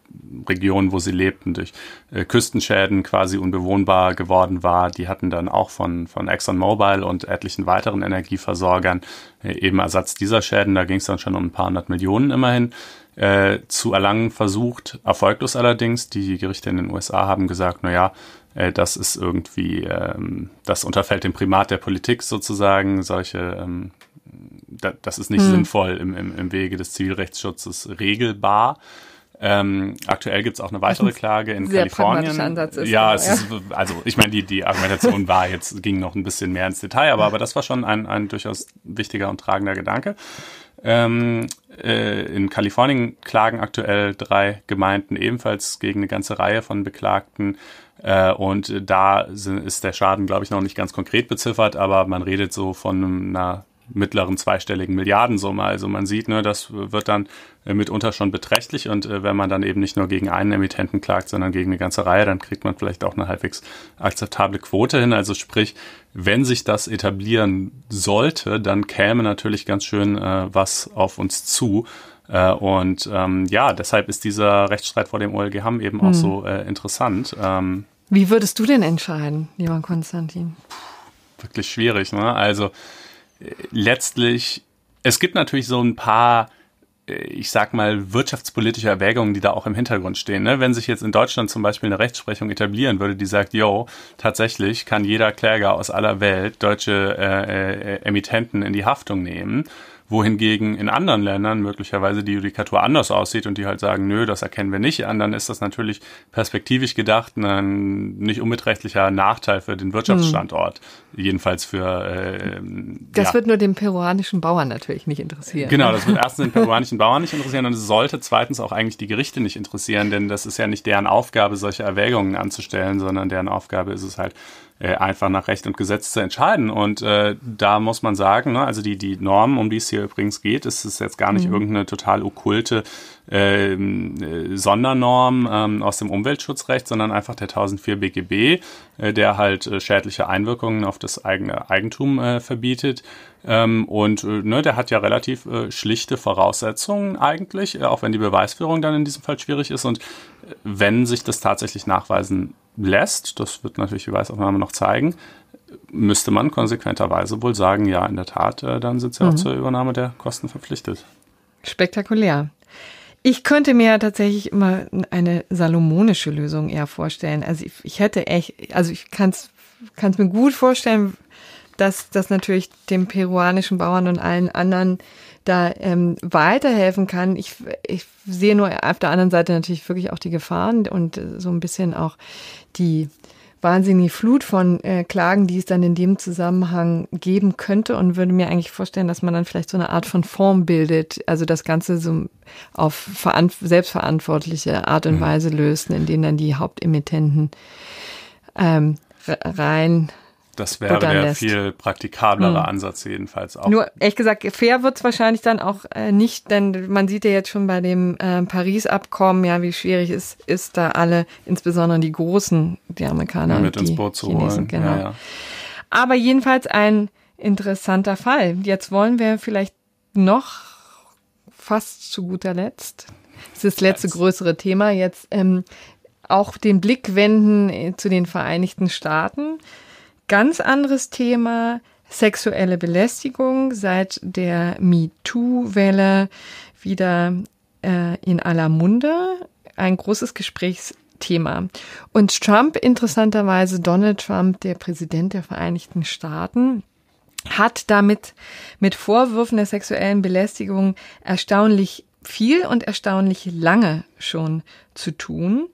Region, wo sie lebten, durch äh, Küstenschäden quasi unbewohnbar geworden war. Die hatten dann auch von, von ExxonMobil und etlichen weiteren Energieversorgern äh, eben Ersatz dieser Schäden. Da ging es dann schon um ein paar hundert Millionen immerhin. Äh, zu erlangen versucht, erfolglos allerdings. Die Gerichte in den USA haben gesagt, na ja, äh, das ist irgendwie, ähm, das unterfällt dem Primat der Politik sozusagen, solche ähm, das ist nicht hm. sinnvoll im, im, im Wege des Zivilrechtsschutzes regelbar. Ähm, aktuell es auch eine weitere Klage in Sehr Kalifornien. Ansatz ist ja, es ja. Ist, also ich meine, die, die Argumentation war jetzt, ging noch ein bisschen mehr ins Detail, aber, aber das war schon ein, ein durchaus wichtiger und tragender Gedanke. Ähm, äh, in Kalifornien klagen aktuell drei Gemeinden ebenfalls gegen eine ganze Reihe von Beklagten. Äh, und da ist der Schaden, glaube ich, noch nicht ganz konkret beziffert, aber man redet so von einer mittleren zweistelligen Milliardensumme. Also man sieht, ne, das wird dann äh, mitunter schon beträchtlich und äh, wenn man dann eben nicht nur gegen einen Emittenten klagt, sondern gegen eine ganze Reihe, dann kriegt man vielleicht auch eine halbwegs akzeptable Quote hin. Also sprich, wenn sich das etablieren sollte, dann käme natürlich ganz schön äh, was auf uns zu. Äh, und ähm, ja, deshalb ist dieser Rechtsstreit vor dem OLG Hamm eben hm. auch so äh, interessant. Ähm, Wie würdest du denn entscheiden, lieber Konstantin? Wirklich schwierig, ne? Also letztlich, es gibt natürlich so ein paar, äh, ich sag mal, wirtschaftspolitische Erwägungen, die da auch im Hintergrund stehen. Ne? Wenn sich jetzt in Deutschland zum Beispiel eine Rechtsprechung etablieren würde, die sagt, yo, tatsächlich kann jeder Kläger aus aller Welt deutsche äh, äh, Emittenten in die Haftung nehmen, wohingegen in anderen Ländern möglicherweise die Judikatur anders aussieht und die halt sagen, nö, das erkennen wir nicht an, dann ist das natürlich perspektivisch gedacht ein nicht unbeträchtlicher Nachteil für den Wirtschaftsstandort, hm. jedenfalls für... Äh, das ja. wird nur den peruanischen Bauern natürlich nicht interessieren. Genau, das wird erstens den peruanischen Bauern nicht interessieren und es sollte zweitens auch eigentlich die Gerichte nicht interessieren, denn das ist ja nicht deren Aufgabe, solche Erwägungen anzustellen, sondern deren Aufgabe ist es halt, äh, einfach nach Recht und Gesetz zu entscheiden. Und äh, da muss man sagen, ne, also die, die Normen, um die es hier übrigens geht, ist es jetzt gar nicht mhm. irgendeine total okkulte ähm, äh, Sondernorm ähm, aus dem Umweltschutzrecht, sondern einfach der 1004 BGB, äh, der halt äh, schädliche Einwirkungen auf das eigene Eigentum äh, verbietet. Ähm, und äh, ne, der hat ja relativ äh, schlichte Voraussetzungen eigentlich, äh, auch wenn die Beweisführung dann in diesem Fall schwierig ist. Und äh, wenn sich das tatsächlich nachweisen lässt, das wird natürlich die Weißaufnahme noch zeigen, müsste man konsequenterweise wohl sagen, ja, in der Tat, äh, dann sind sie mhm. auch zur Übernahme der Kosten verpflichtet. Spektakulär. Ich könnte mir tatsächlich immer eine salomonische Lösung eher vorstellen. Also ich, ich hätte echt, also ich kann es mir gut vorstellen, dass das natürlich dem peruanischen Bauern und allen anderen da ähm, weiterhelfen kann. Ich, ich sehe nur auf der anderen Seite natürlich wirklich auch die Gefahren und äh, so ein bisschen auch die wahnsinnige Flut von äh, Klagen, die es dann in dem Zusammenhang geben könnte und würde mir eigentlich vorstellen, dass man dann vielleicht so eine Art von Form bildet, also das Ganze so auf selbstverantwortliche Art und mhm. Weise lösen, in denen dann die Hauptemittenten ähm, rein das wäre der viel praktikablere mhm. Ansatz jedenfalls auch. Nur ehrlich gesagt, fair wird's wahrscheinlich dann auch äh, nicht, denn man sieht ja jetzt schon bei dem äh, Paris-Abkommen, ja, wie schwierig es ist, da alle, insbesondere die Großen, die Amerikaner, ja, mit ins Boot zu Chinesen, holen. Genau. Ja, ja. Aber jedenfalls ein interessanter Fall. Jetzt wollen wir vielleicht noch fast zu guter Letzt, das ist das letzte jetzt. größere Thema, jetzt ähm, auch den Blick wenden äh, zu den Vereinigten Staaten. Ganz anderes Thema, sexuelle Belästigung seit der MeToo-Welle wieder äh, in aller Munde. Ein großes Gesprächsthema. Und Trump, interessanterweise Donald Trump, der Präsident der Vereinigten Staaten, hat damit mit Vorwürfen der sexuellen Belästigung erstaunlich viel und erstaunlich lange schon zu tun.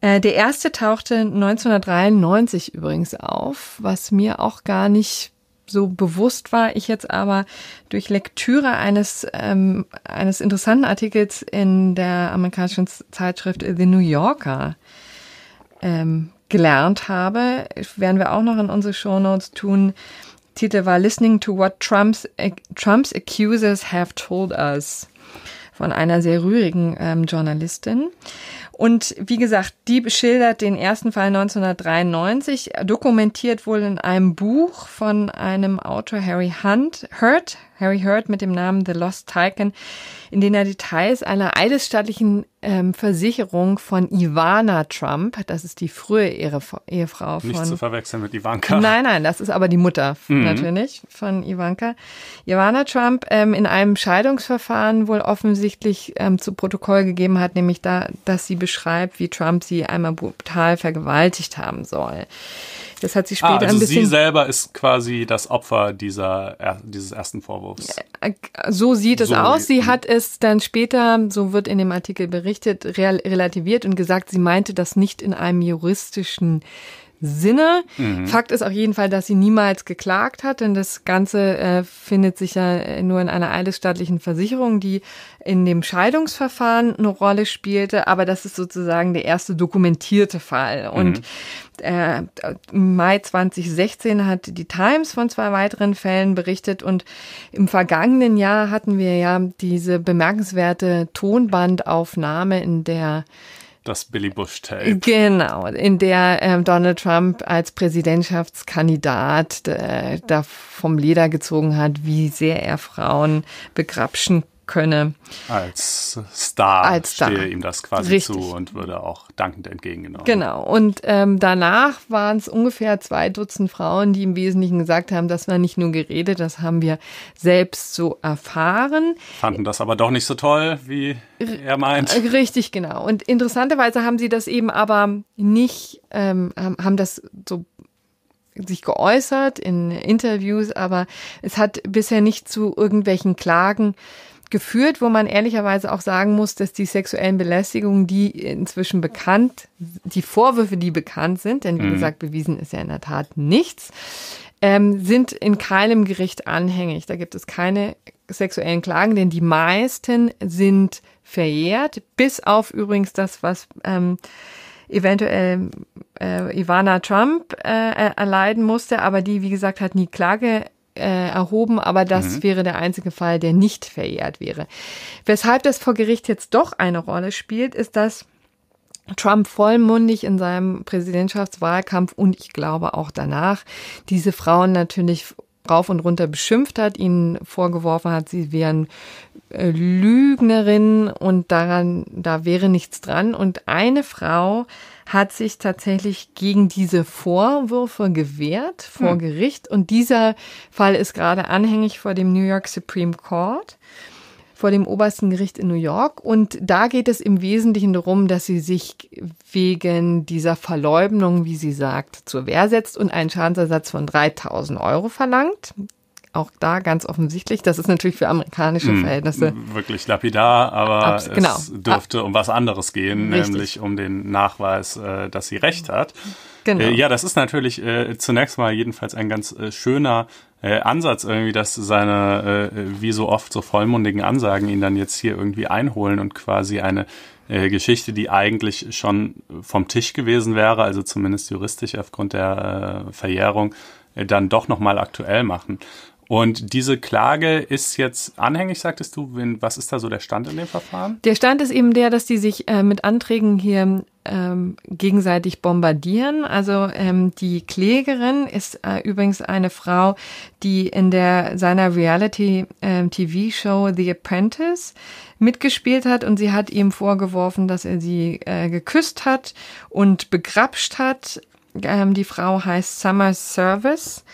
Äh, der erste tauchte 1993 übrigens auf, was mir auch gar nicht so bewusst war. Ich jetzt aber durch Lektüre eines, ähm, eines interessanten Artikels in der amerikanischen Zeitschrift The New Yorker ähm, gelernt habe, werden wir auch noch in unsere Show Notes tun. Titel war Listening to What Trump's, Trump's Accusers Have Told Us von einer sehr rührigen ähm, Journalistin. Und wie gesagt, die beschildert den ersten Fall 1993, dokumentiert wohl in einem Buch von einem Autor Harry Hunt, Hurt, Harry Hurt mit dem Namen The Lost Tycoon, in denen er Details einer eidesstattlichen ähm, Versicherung von Ivana Trump, das ist die frühe Ehefrau von... Nicht zu verwechseln mit Ivanka. Nein, nein, das ist aber die Mutter mhm. natürlich von Ivanka. Ivana Trump ähm, in einem Scheidungsverfahren wohl offensichtlich ähm, zu Protokoll gegeben hat, nämlich da, dass sie beschreibt, wie Trump sie einmal brutal vergewaltigt haben soll. Das hat sie ah, später ah, also ein bisschen. Sie selber ist quasi das Opfer dieser, er, dieses ersten Vorwurfs. Äh, so sieht es aus. Sie hat es dann später, so wird in dem Artikel berichtet, relativiert und gesagt, sie meinte das nicht in einem juristischen Sinne. Mhm. Fakt ist auf jeden Fall, dass sie niemals geklagt hat, denn das Ganze äh, findet sich ja äh, nur in einer eidesstaatlichen Versicherung, die in dem Scheidungsverfahren eine Rolle spielte, aber das ist sozusagen der erste dokumentierte Fall. Und mhm. äh, im Mai 2016 hat die Times von zwei weiteren Fällen berichtet und im vergangenen Jahr hatten wir ja diese bemerkenswerte Tonbandaufnahme, in der das Billy Bush-Tape. Genau, in der ähm, Donald Trump als Präsidentschaftskandidat äh, da vom Leder gezogen hat, wie sehr er Frauen begrapschen kann könne. Als Star, Als Star. stehe ihm das quasi Richtig. zu und würde auch dankend entgegengenommen. Genau. Und ähm, danach waren es ungefähr zwei Dutzend Frauen, die im Wesentlichen gesagt haben, das war nicht nur geredet, das haben wir selbst so erfahren. Fanden das aber doch nicht so toll, wie er meint. Äh, richtig, genau. Und interessanterweise haben sie das eben aber nicht, ähm, haben das so sich geäußert in Interviews, aber es hat bisher nicht zu irgendwelchen Klagen geführt, wo man ehrlicherweise auch sagen muss, dass die sexuellen Belästigungen, die inzwischen bekannt, die Vorwürfe, die bekannt sind, denn wie mhm. gesagt, bewiesen ist ja in der Tat nichts, ähm, sind in keinem Gericht anhängig. Da gibt es keine sexuellen Klagen, denn die meisten sind verjährt, bis auf übrigens das, was ähm, eventuell äh, Ivana Trump äh, erleiden musste, aber die, wie gesagt, hat nie Klage äh, erhoben, aber das mhm. wäre der einzige Fall, der nicht verjährt wäre. Weshalb das vor Gericht jetzt doch eine Rolle spielt, ist, dass Trump vollmundig in seinem Präsidentschaftswahlkampf und ich glaube auch danach diese Frauen natürlich rauf und runter beschimpft hat, ihnen vorgeworfen hat, sie wären äh, Lügnerinnen und daran, da wäre nichts dran. Und eine Frau hat sich tatsächlich gegen diese Vorwürfe gewehrt vor hm. Gericht. Und dieser Fall ist gerade anhängig vor dem New York Supreme Court vor dem obersten Gericht in New York. Und da geht es im Wesentlichen darum, dass sie sich wegen dieser Verleumdung, wie sie sagt, zur Wehr setzt und einen Schadensersatz von 3000 Euro verlangt. Auch da ganz offensichtlich. Das ist natürlich für amerikanische hm, Verhältnisse. Wirklich lapidar, aber Abs genau. es dürfte ah. um was anderes gehen, Richtig. nämlich um den Nachweis, äh, dass sie Recht hat. Genau. Äh, ja, das ist natürlich äh, zunächst mal jedenfalls ein ganz schöner Ansatz irgendwie, dass seine, wie so oft, so vollmundigen Ansagen ihn dann jetzt hier irgendwie einholen und quasi eine Geschichte, die eigentlich schon vom Tisch gewesen wäre, also zumindest juristisch aufgrund der Verjährung, dann doch nochmal aktuell machen. Und diese Klage ist jetzt anhängig, sagtest du. Was ist da so der Stand in dem Verfahren? Der Stand ist eben der, dass die sich äh, mit Anträgen hier ähm, gegenseitig bombardieren. Also ähm, die Klägerin ist äh, übrigens eine Frau, die in der seiner Reality-TV-Show ähm, The Apprentice mitgespielt hat und sie hat ihm vorgeworfen, dass er sie äh, geküsst hat und begrapscht hat. Ähm, die Frau heißt Summer Service.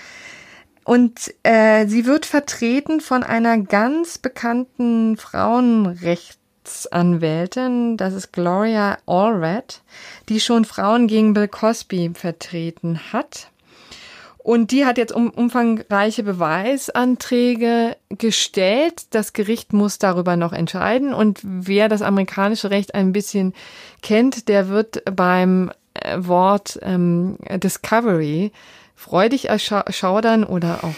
Und äh, sie wird vertreten von einer ganz bekannten Frauenrechtsanwältin, das ist Gloria Allred, die schon Frauen gegen Bill Cosby vertreten hat. Und die hat jetzt um, umfangreiche Beweisanträge gestellt. Das Gericht muss darüber noch entscheiden. Und wer das amerikanische Recht ein bisschen kennt, der wird beim äh, Wort ähm, Discovery freudig erschaudern oder auch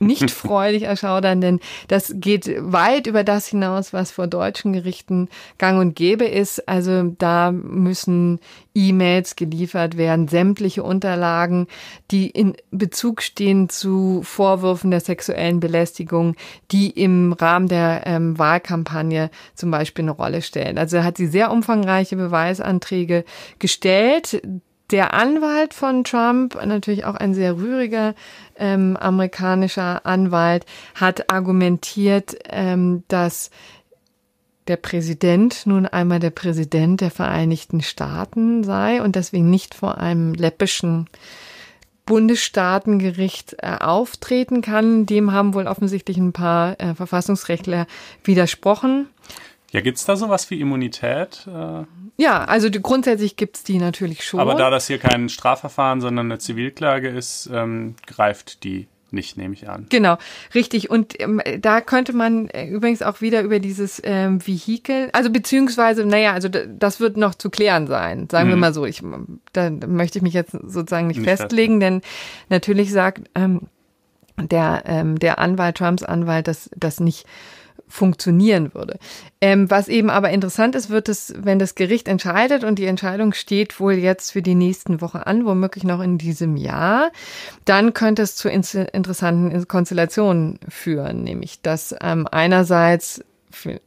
nicht freudig erschaudern, denn das geht weit über das hinaus, was vor deutschen Gerichten gang und gäbe ist. Also da müssen E-Mails geliefert werden, sämtliche Unterlagen, die in Bezug stehen zu Vorwürfen der sexuellen Belästigung, die im Rahmen der ähm, Wahlkampagne zum Beispiel eine Rolle stellen. Also hat sie sehr umfangreiche Beweisanträge gestellt der Anwalt von Trump, natürlich auch ein sehr rühriger ähm, amerikanischer Anwalt, hat argumentiert, ähm, dass der Präsident nun einmal der Präsident der Vereinigten Staaten sei und deswegen nicht vor einem läppischen Bundesstaatengericht äh, auftreten kann. Dem haben wohl offensichtlich ein paar äh, Verfassungsrechtler widersprochen. Ja, gibt es da sowas wie Immunität? Äh, ja, also die, grundsätzlich gibt es die natürlich schon. Aber da das hier kein Strafverfahren, sondern eine Zivilklage ist, ähm, greift die nicht, nehme ich an. Genau, richtig. Und ähm, da könnte man äh, übrigens auch wieder über dieses ähm, Vehikel, also beziehungsweise, naja, also das wird noch zu klären sein, sagen mhm. wir mal so. Ich, da möchte ich mich jetzt sozusagen nicht, nicht festlegen, denn natürlich sagt ähm, der, ähm, der Anwalt, Trumps Anwalt, dass das nicht funktionieren würde. Ähm, was eben aber interessant ist, wird es, wenn das Gericht entscheidet und die Entscheidung steht wohl jetzt für die nächsten Woche an, womöglich noch in diesem Jahr, dann könnte es zu interessanten Konstellationen führen, nämlich dass ähm, einerseits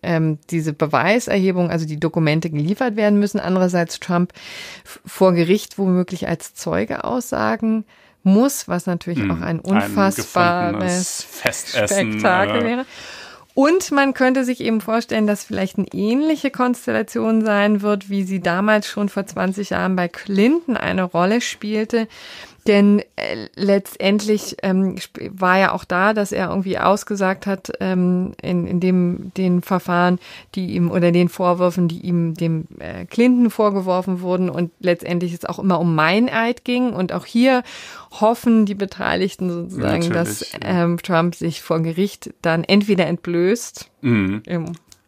ähm, diese Beweiserhebung, also die Dokumente geliefert werden müssen, andererseits Trump vor Gericht womöglich als Zeuge aussagen muss, was natürlich hm, auch ein unfassbares ein Festessen, Spektakel äh, wäre. Und man könnte sich eben vorstellen, dass vielleicht eine ähnliche Konstellation sein wird, wie sie damals schon vor 20 Jahren bei Clinton eine Rolle spielte. Denn äh, letztendlich ähm, war ja auch da, dass er irgendwie ausgesagt hat, ähm, in, in dem den Verfahren, die ihm oder den Vorwürfen, die ihm dem äh, Clinton vorgeworfen wurden und letztendlich es auch immer um Meineid ging. Und auch hier hoffen die Beteiligten sozusagen, Natürlich, dass ähm, Trump sich vor Gericht dann entweder entblößt. Mhm. Im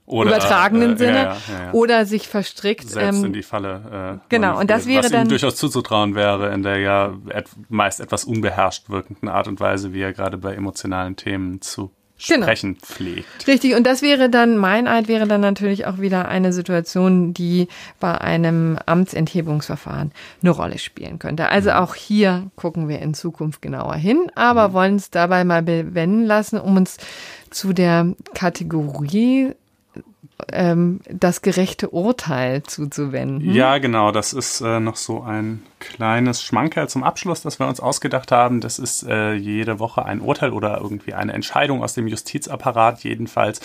oder, übertragenen äh, äh Sinne ja, ja, ja, oder sich verstrickt. Selbst ähm, in die Falle. Äh, genau, und das wäre was dann. Ihm durchaus zuzutrauen wäre in der ja et meist etwas unbeherrscht wirkenden Art und Weise, wie er gerade bei emotionalen Themen zu genau. sprechen pflegt. Richtig, und das wäre dann, mein Eid wäre dann natürlich auch wieder eine Situation, die bei einem Amtsenthebungsverfahren eine Rolle spielen könnte. Also mhm. auch hier gucken wir in Zukunft genauer hin, aber mhm. wollen es dabei mal bewenden lassen, um uns zu der Kategorie ähm, das gerechte Urteil zuzuwenden. Ja, genau. Das ist äh, noch so ein kleines Schmankerl zum Abschluss, das wir uns ausgedacht haben. Das ist äh, jede Woche ein Urteil oder irgendwie eine Entscheidung aus dem Justizapparat jedenfalls,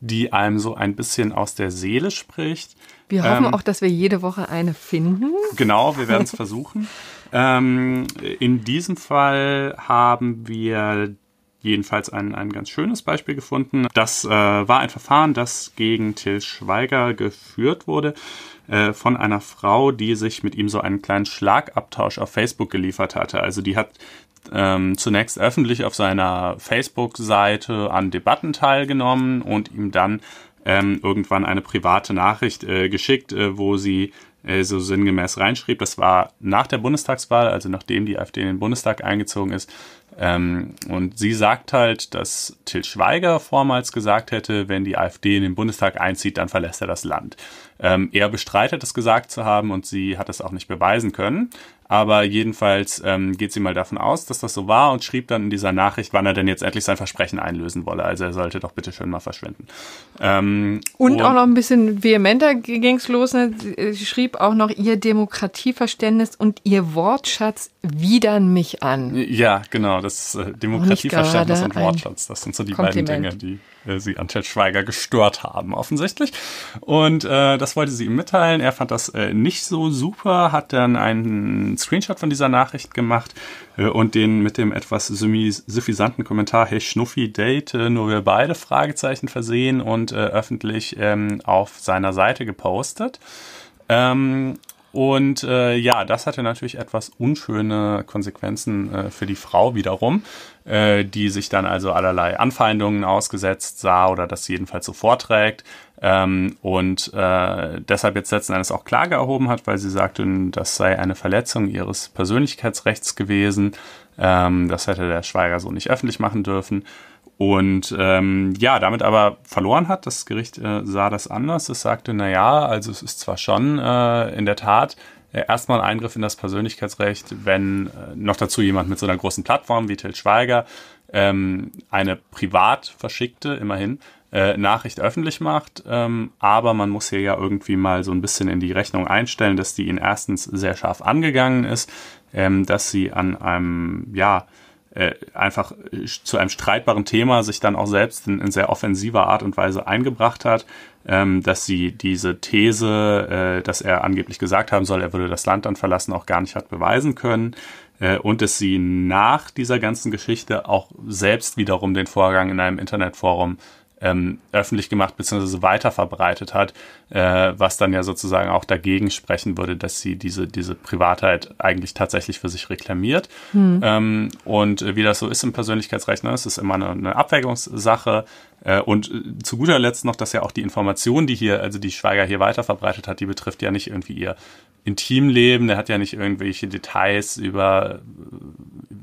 die einem so ein bisschen aus der Seele spricht. Wir hoffen ähm, auch, dass wir jede Woche eine finden. Genau, wir werden es versuchen. Ähm, in diesem Fall haben wir jedenfalls ein, ein ganz schönes Beispiel gefunden. Das äh, war ein Verfahren, das gegen Till Schweiger geführt wurde äh, von einer Frau, die sich mit ihm so einen kleinen Schlagabtausch auf Facebook geliefert hatte. Also die hat ähm, zunächst öffentlich auf seiner Facebook-Seite an Debatten teilgenommen und ihm dann ähm, irgendwann eine private Nachricht äh, geschickt, äh, wo sie äh, so sinngemäß reinschrieb, das war nach der Bundestagswahl, also nachdem die AfD in den Bundestag eingezogen ist, ähm, und sie sagt halt, dass Till Schweiger vormals gesagt hätte, wenn die AfD in den Bundestag einzieht, dann verlässt er das Land. Ähm, er bestreitet es gesagt zu haben und sie hat es auch nicht beweisen können. Aber jedenfalls ähm, geht sie mal davon aus, dass das so war und schrieb dann in dieser Nachricht, wann er denn jetzt endlich sein Versprechen einlösen wolle. Also er sollte doch bitte schön mal verschwinden. Ähm, und, und auch noch ein bisschen vehementer ging's los. Ne? Äh, sie schrieb auch noch, ihr Demokratieverständnis und ihr Wortschatz widern mich an. Ja, genau. Das äh, Demokratieverständnis und Wortschatz, das sind so die Kompliment. beiden Dinge, die äh, sie an Ted Schweiger gestört haben, offensichtlich. Und äh, das wollte sie ihm mitteilen. Er fand das äh, nicht so super, hat dann einen Screenshot von dieser Nachricht gemacht äh, und den mit dem etwas suffisanten Kommentar, hey Schnuffi, date äh, nur wir beide, Fragezeichen versehen und äh, öffentlich ähm, auf seiner Seite gepostet. Ähm, und äh, ja, das hatte natürlich etwas unschöne Konsequenzen äh, für die Frau wiederum, äh, die sich dann also allerlei Anfeindungen ausgesetzt sah oder das jedenfalls so vorträgt. Ähm, und äh, deshalb jetzt letzten Endes auch Klage erhoben hat, weil sie sagte, das sei eine Verletzung ihres Persönlichkeitsrechts gewesen. Ähm, das hätte der Schweiger so nicht öffentlich machen dürfen. Und ähm, ja, damit aber verloren hat, das Gericht äh, sah das anders. Es sagte, naja, also es ist zwar schon äh, in der Tat äh, erstmal ein Eingriff in das Persönlichkeitsrecht, wenn äh, noch dazu jemand mit so einer großen Plattform wie Til Schweiger ähm, eine privat verschickte, immerhin, äh, Nachricht öffentlich macht. Ähm, aber man muss hier ja irgendwie mal so ein bisschen in die Rechnung einstellen, dass die ihn erstens sehr scharf angegangen ist, ähm, dass sie an einem, ja, äh, einfach äh, zu einem streitbaren Thema sich dann auch selbst in, in sehr offensiver Art und Weise eingebracht hat, ähm, dass sie diese These, äh, dass er angeblich gesagt haben soll, er würde das Land dann verlassen, auch gar nicht hat beweisen können äh, und dass sie nach dieser ganzen Geschichte auch selbst wiederum den Vorgang in einem Internetforum ähm, öffentlich gemacht bzw. weiterverbreitet hat, äh, was dann ja sozusagen auch dagegen sprechen würde, dass sie diese, diese Privatheit eigentlich tatsächlich für sich reklamiert. Hm. Ähm, und äh, wie das so ist im Persönlichkeitsrecht, ne, es immer eine, eine Abwägungssache. Äh, und äh, zu guter Letzt noch, dass ja auch die Information, die hier, also die Schweiger hier weiterverbreitet hat, die betrifft ja nicht irgendwie ihr Intimleben, der hat ja nicht irgendwelche Details über,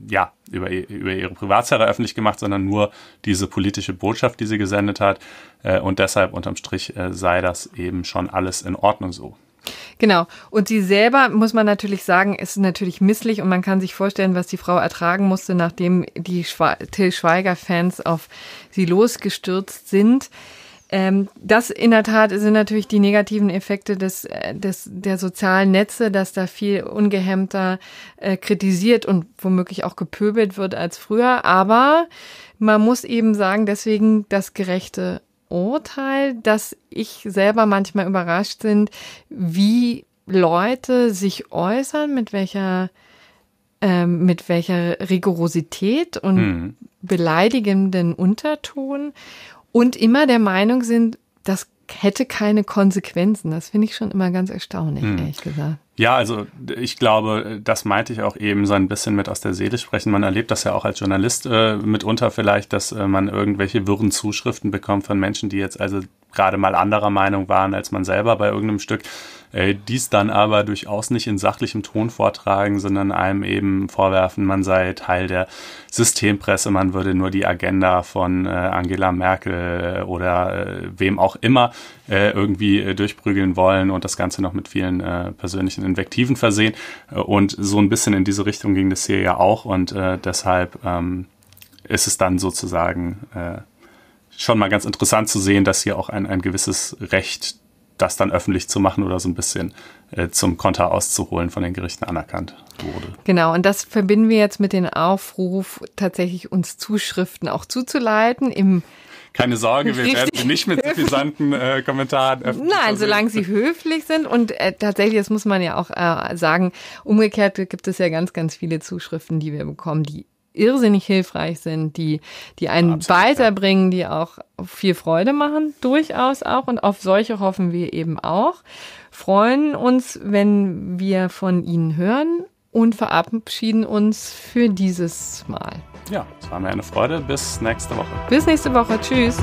ja, über, über ihre Privatsphäre öffentlich gemacht, sondern nur diese politische Botschaft, die sie gesendet hat. Äh, und deshalb unterm Strich äh, sei das eben schon alles in Ordnung so. Genau. Und sie selber, muss man natürlich sagen, ist natürlich misslich und man kann sich vorstellen, was die Frau ertragen musste, nachdem die Schwe Till Schweiger-Fans auf sie losgestürzt sind. Ähm, das in der Tat sind natürlich die negativen Effekte des, äh, des, der sozialen Netze, dass da viel ungehemmter äh, kritisiert und womöglich auch gepöbelt wird als früher. Aber man muss eben sagen, deswegen das gerechte Urteil, dass ich selber manchmal überrascht sind, wie Leute sich äußern, mit welcher ähm, mit welcher Rigorosität und hm. beleidigenden Unterton und immer der Meinung sind, das hätte keine Konsequenzen. Das finde ich schon immer ganz erstaunlich, hm. ehrlich gesagt. Ja, also ich glaube, das meinte ich auch eben so ein bisschen mit aus der Seele sprechen. Man erlebt das ja auch als Journalist äh, mitunter vielleicht, dass äh, man irgendwelche wirren Zuschriften bekommt von Menschen, die jetzt also gerade mal anderer Meinung waren als man selber bei irgendeinem Stück äh, dies dann aber durchaus nicht in sachlichem Ton vortragen, sondern einem eben vorwerfen, man sei Teil der Systempresse, man würde nur die Agenda von äh, Angela Merkel äh, oder äh, wem auch immer äh, irgendwie äh, durchprügeln wollen und das Ganze noch mit vielen äh, persönlichen Invektiven versehen. Äh, und so ein bisschen in diese Richtung ging das hier ja auch und äh, deshalb ähm, ist es dann sozusagen Äh, schon mal ganz interessant zu sehen, dass hier auch ein, ein gewisses Recht das dann öffentlich zu machen oder so ein bisschen äh, zum Konter auszuholen von den Gerichten anerkannt wurde. Genau, und das verbinden wir jetzt mit dem Aufruf, tatsächlich uns Zuschriften auch zuzuleiten im keine Sorge, wir werden sie nicht mit suffisanten äh, Kommentaren öffnen. Nein, solange sie höflich sind und äh, tatsächlich, das muss man ja auch äh, sagen, umgekehrt gibt es ja ganz, ganz viele Zuschriften, die wir bekommen, die irrsinnig hilfreich sind, die, die einen Absolut, weiterbringen, die auch viel Freude machen, durchaus auch. Und auf solche hoffen wir eben auch. Freuen uns, wenn wir von Ihnen hören und verabschieden uns für dieses Mal. Ja, es war mir eine Freude. Bis nächste Woche. Bis nächste Woche. Tschüss.